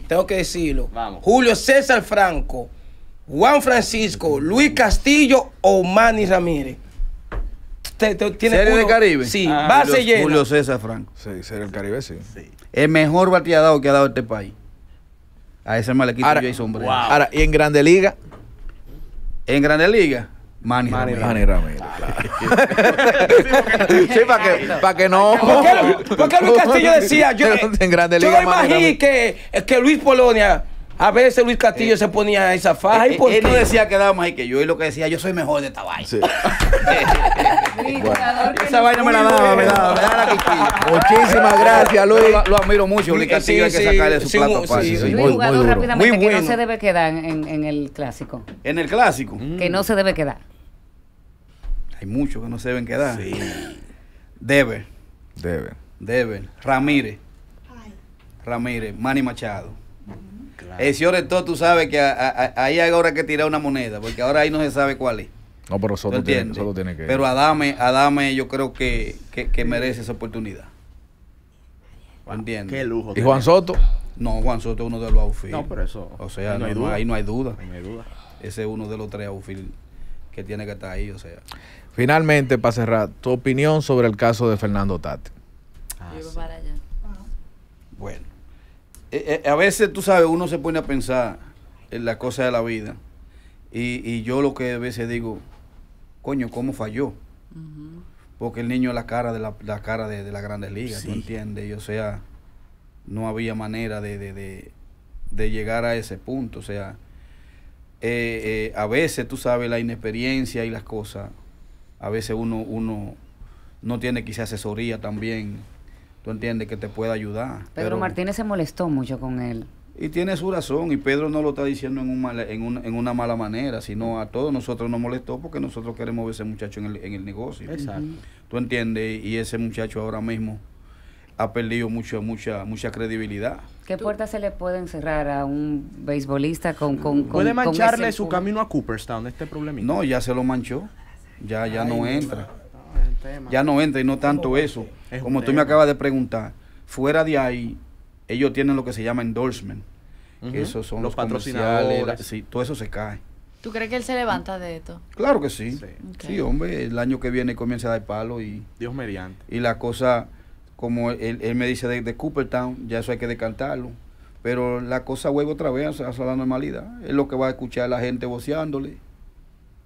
Speaker 1: Tengo que decirlo. Julio César Franco, Juan Francisco, Luis Castillo o Manny Ramírez te, del Caribe? Sí, base ah, Julio, llena. Julio
Speaker 4: César Franco. Sí, Serie del Caribe, sí.
Speaker 1: El mejor bateador que ha dado este país.
Speaker 4: A ese mal equipo Jason wow. Ahora, ¿y en Grande Liga? En Grande Liga, Manny, Manny Ramírez. sí, para que, pa que, no.
Speaker 2: ¿Por qué, Luis Castillo decía? Yo, en
Speaker 1: Grande eh, Liga, yo imagino que, que Luis Polonia. A veces Luis Castillo eh, se ponía esa faja y eh, por Él no decía que daba más que yo, y lo que decía, yo soy mejor de esta vaina. Sí.
Speaker 4: esa vaina me la daba, me daba,
Speaker 6: Muchísimas gracias, Luis. Lo, admiro mucho, Luis hay que sacarle su plato fácil. muy,
Speaker 4: jugador muy rápidamente que no se
Speaker 5: debe quedar en, el clásico.
Speaker 4: ¿En el clásico? Que no se debe quedar. Hay muchos que no se deben quedar. Sí. Debe. Debe. Debe. Ramírez. Ramírez. Manny Machado. El eh, señor Eto, tú sabes que ahí ahora ahí hay ahora que tirar una moneda, porque ahora ahí no se sabe cuál es. No, pero Soto, tiene, Soto tiene, que. Pero Adame, yo creo que, merece esa oportunidad. ¿Entiendes? Qué lujo. ¿Y Juan Soto? No, Juan Soto es uno de los outfield. No, pero eso. O sea, ahí no, hay duda. no hay duda. Ese es uno de los tres outfield que tiene que estar ahí, o sea.
Speaker 2: Finalmente, para cerrar, tu opinión sobre el caso de Fernando Tate.
Speaker 4: Ah, para allá. Bueno, eh, eh, a veces tú sabes, uno se pone a pensar en las cosas de la vida. Y, y yo lo que a veces digo, coño, ¿cómo falló? Porque el niño es la cara de la, la cara de, de grandes ¿tú entiendes? o sea, no había manera de, llegar a ese punto. O sea, eh, eh, a veces, tú sabes, la inexperiencia y las cosas, a veces uno, uno no tiene quizás asesoría también, tú entiendes, que te pueda ayudar. Pedro
Speaker 5: Martínez se molestó mucho con él.
Speaker 4: Y tiene su razón, y Pedro no lo está diciendo en, un en, una mala manera, sino a todos nosotros nos molestó porque nosotros queremos ver ese muchacho en el, en el negocio. Exacto. ¿Tú entiendes? Y ese muchacho ahora mismo ha perdido mucha mucha, mucha credibilidad.
Speaker 5: ¿Qué puerta se le pueden cerrar a un beisbolista con... con, ¿Puede mancharle su
Speaker 4: camino a Cooperstown este problemita? No, ya se lo manchó, ya, ya no entra. ya no entra y no tanto eso. como tú me acabas de preguntar, fuera de ahí ellos tienen lo que se llama endorsement. esos son los, patrocinadores. todo eso se cae.
Speaker 5: ¿Tú crees que él se levanta de esto?
Speaker 4: Claro que sí. Sí, hombre, el año que viene comienza a dar palo y...
Speaker 6: Dios mediante.
Speaker 4: Y la cosa, como él, me dice de, Cooper Town, ya eso hay que descartarlo. Pero la cosa vuelve otra vez a, la normalidad. Es lo que va a escuchar la gente voceándole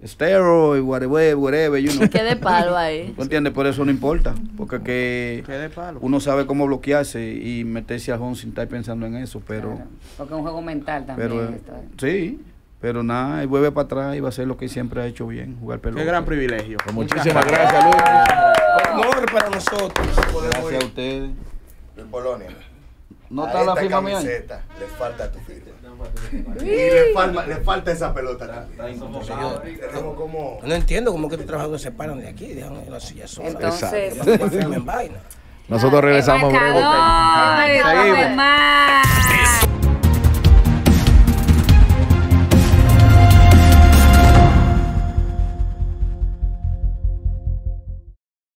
Speaker 4: steroid, whatever, whatever, you know. Qué palo ahí. ¿Tú entiendes? Por eso no importa. Porque que uno sabe cómo bloquearse y meterse al home sin estar pensando en eso, pero... Porque es
Speaker 5: un juego mental también.
Speaker 4: Sí, pero nada, y vuelve para atrás y va a hacer lo que siempre ha hecho bien,
Speaker 6: jugar pelota. Qué gran privilegio. Pues muchísimas
Speaker 3: gracias, Luis. honor para nosotros. Gracias a ustedes. De Polonia no está la firma mía. Le falta tu firma. y le falta, falta esa pelota.
Speaker 1: No entiendo cómo que tus trabajadores se paran de aquí, dejan la silla sola. Entonces, pues,
Speaker 2: Nosotros regresamos.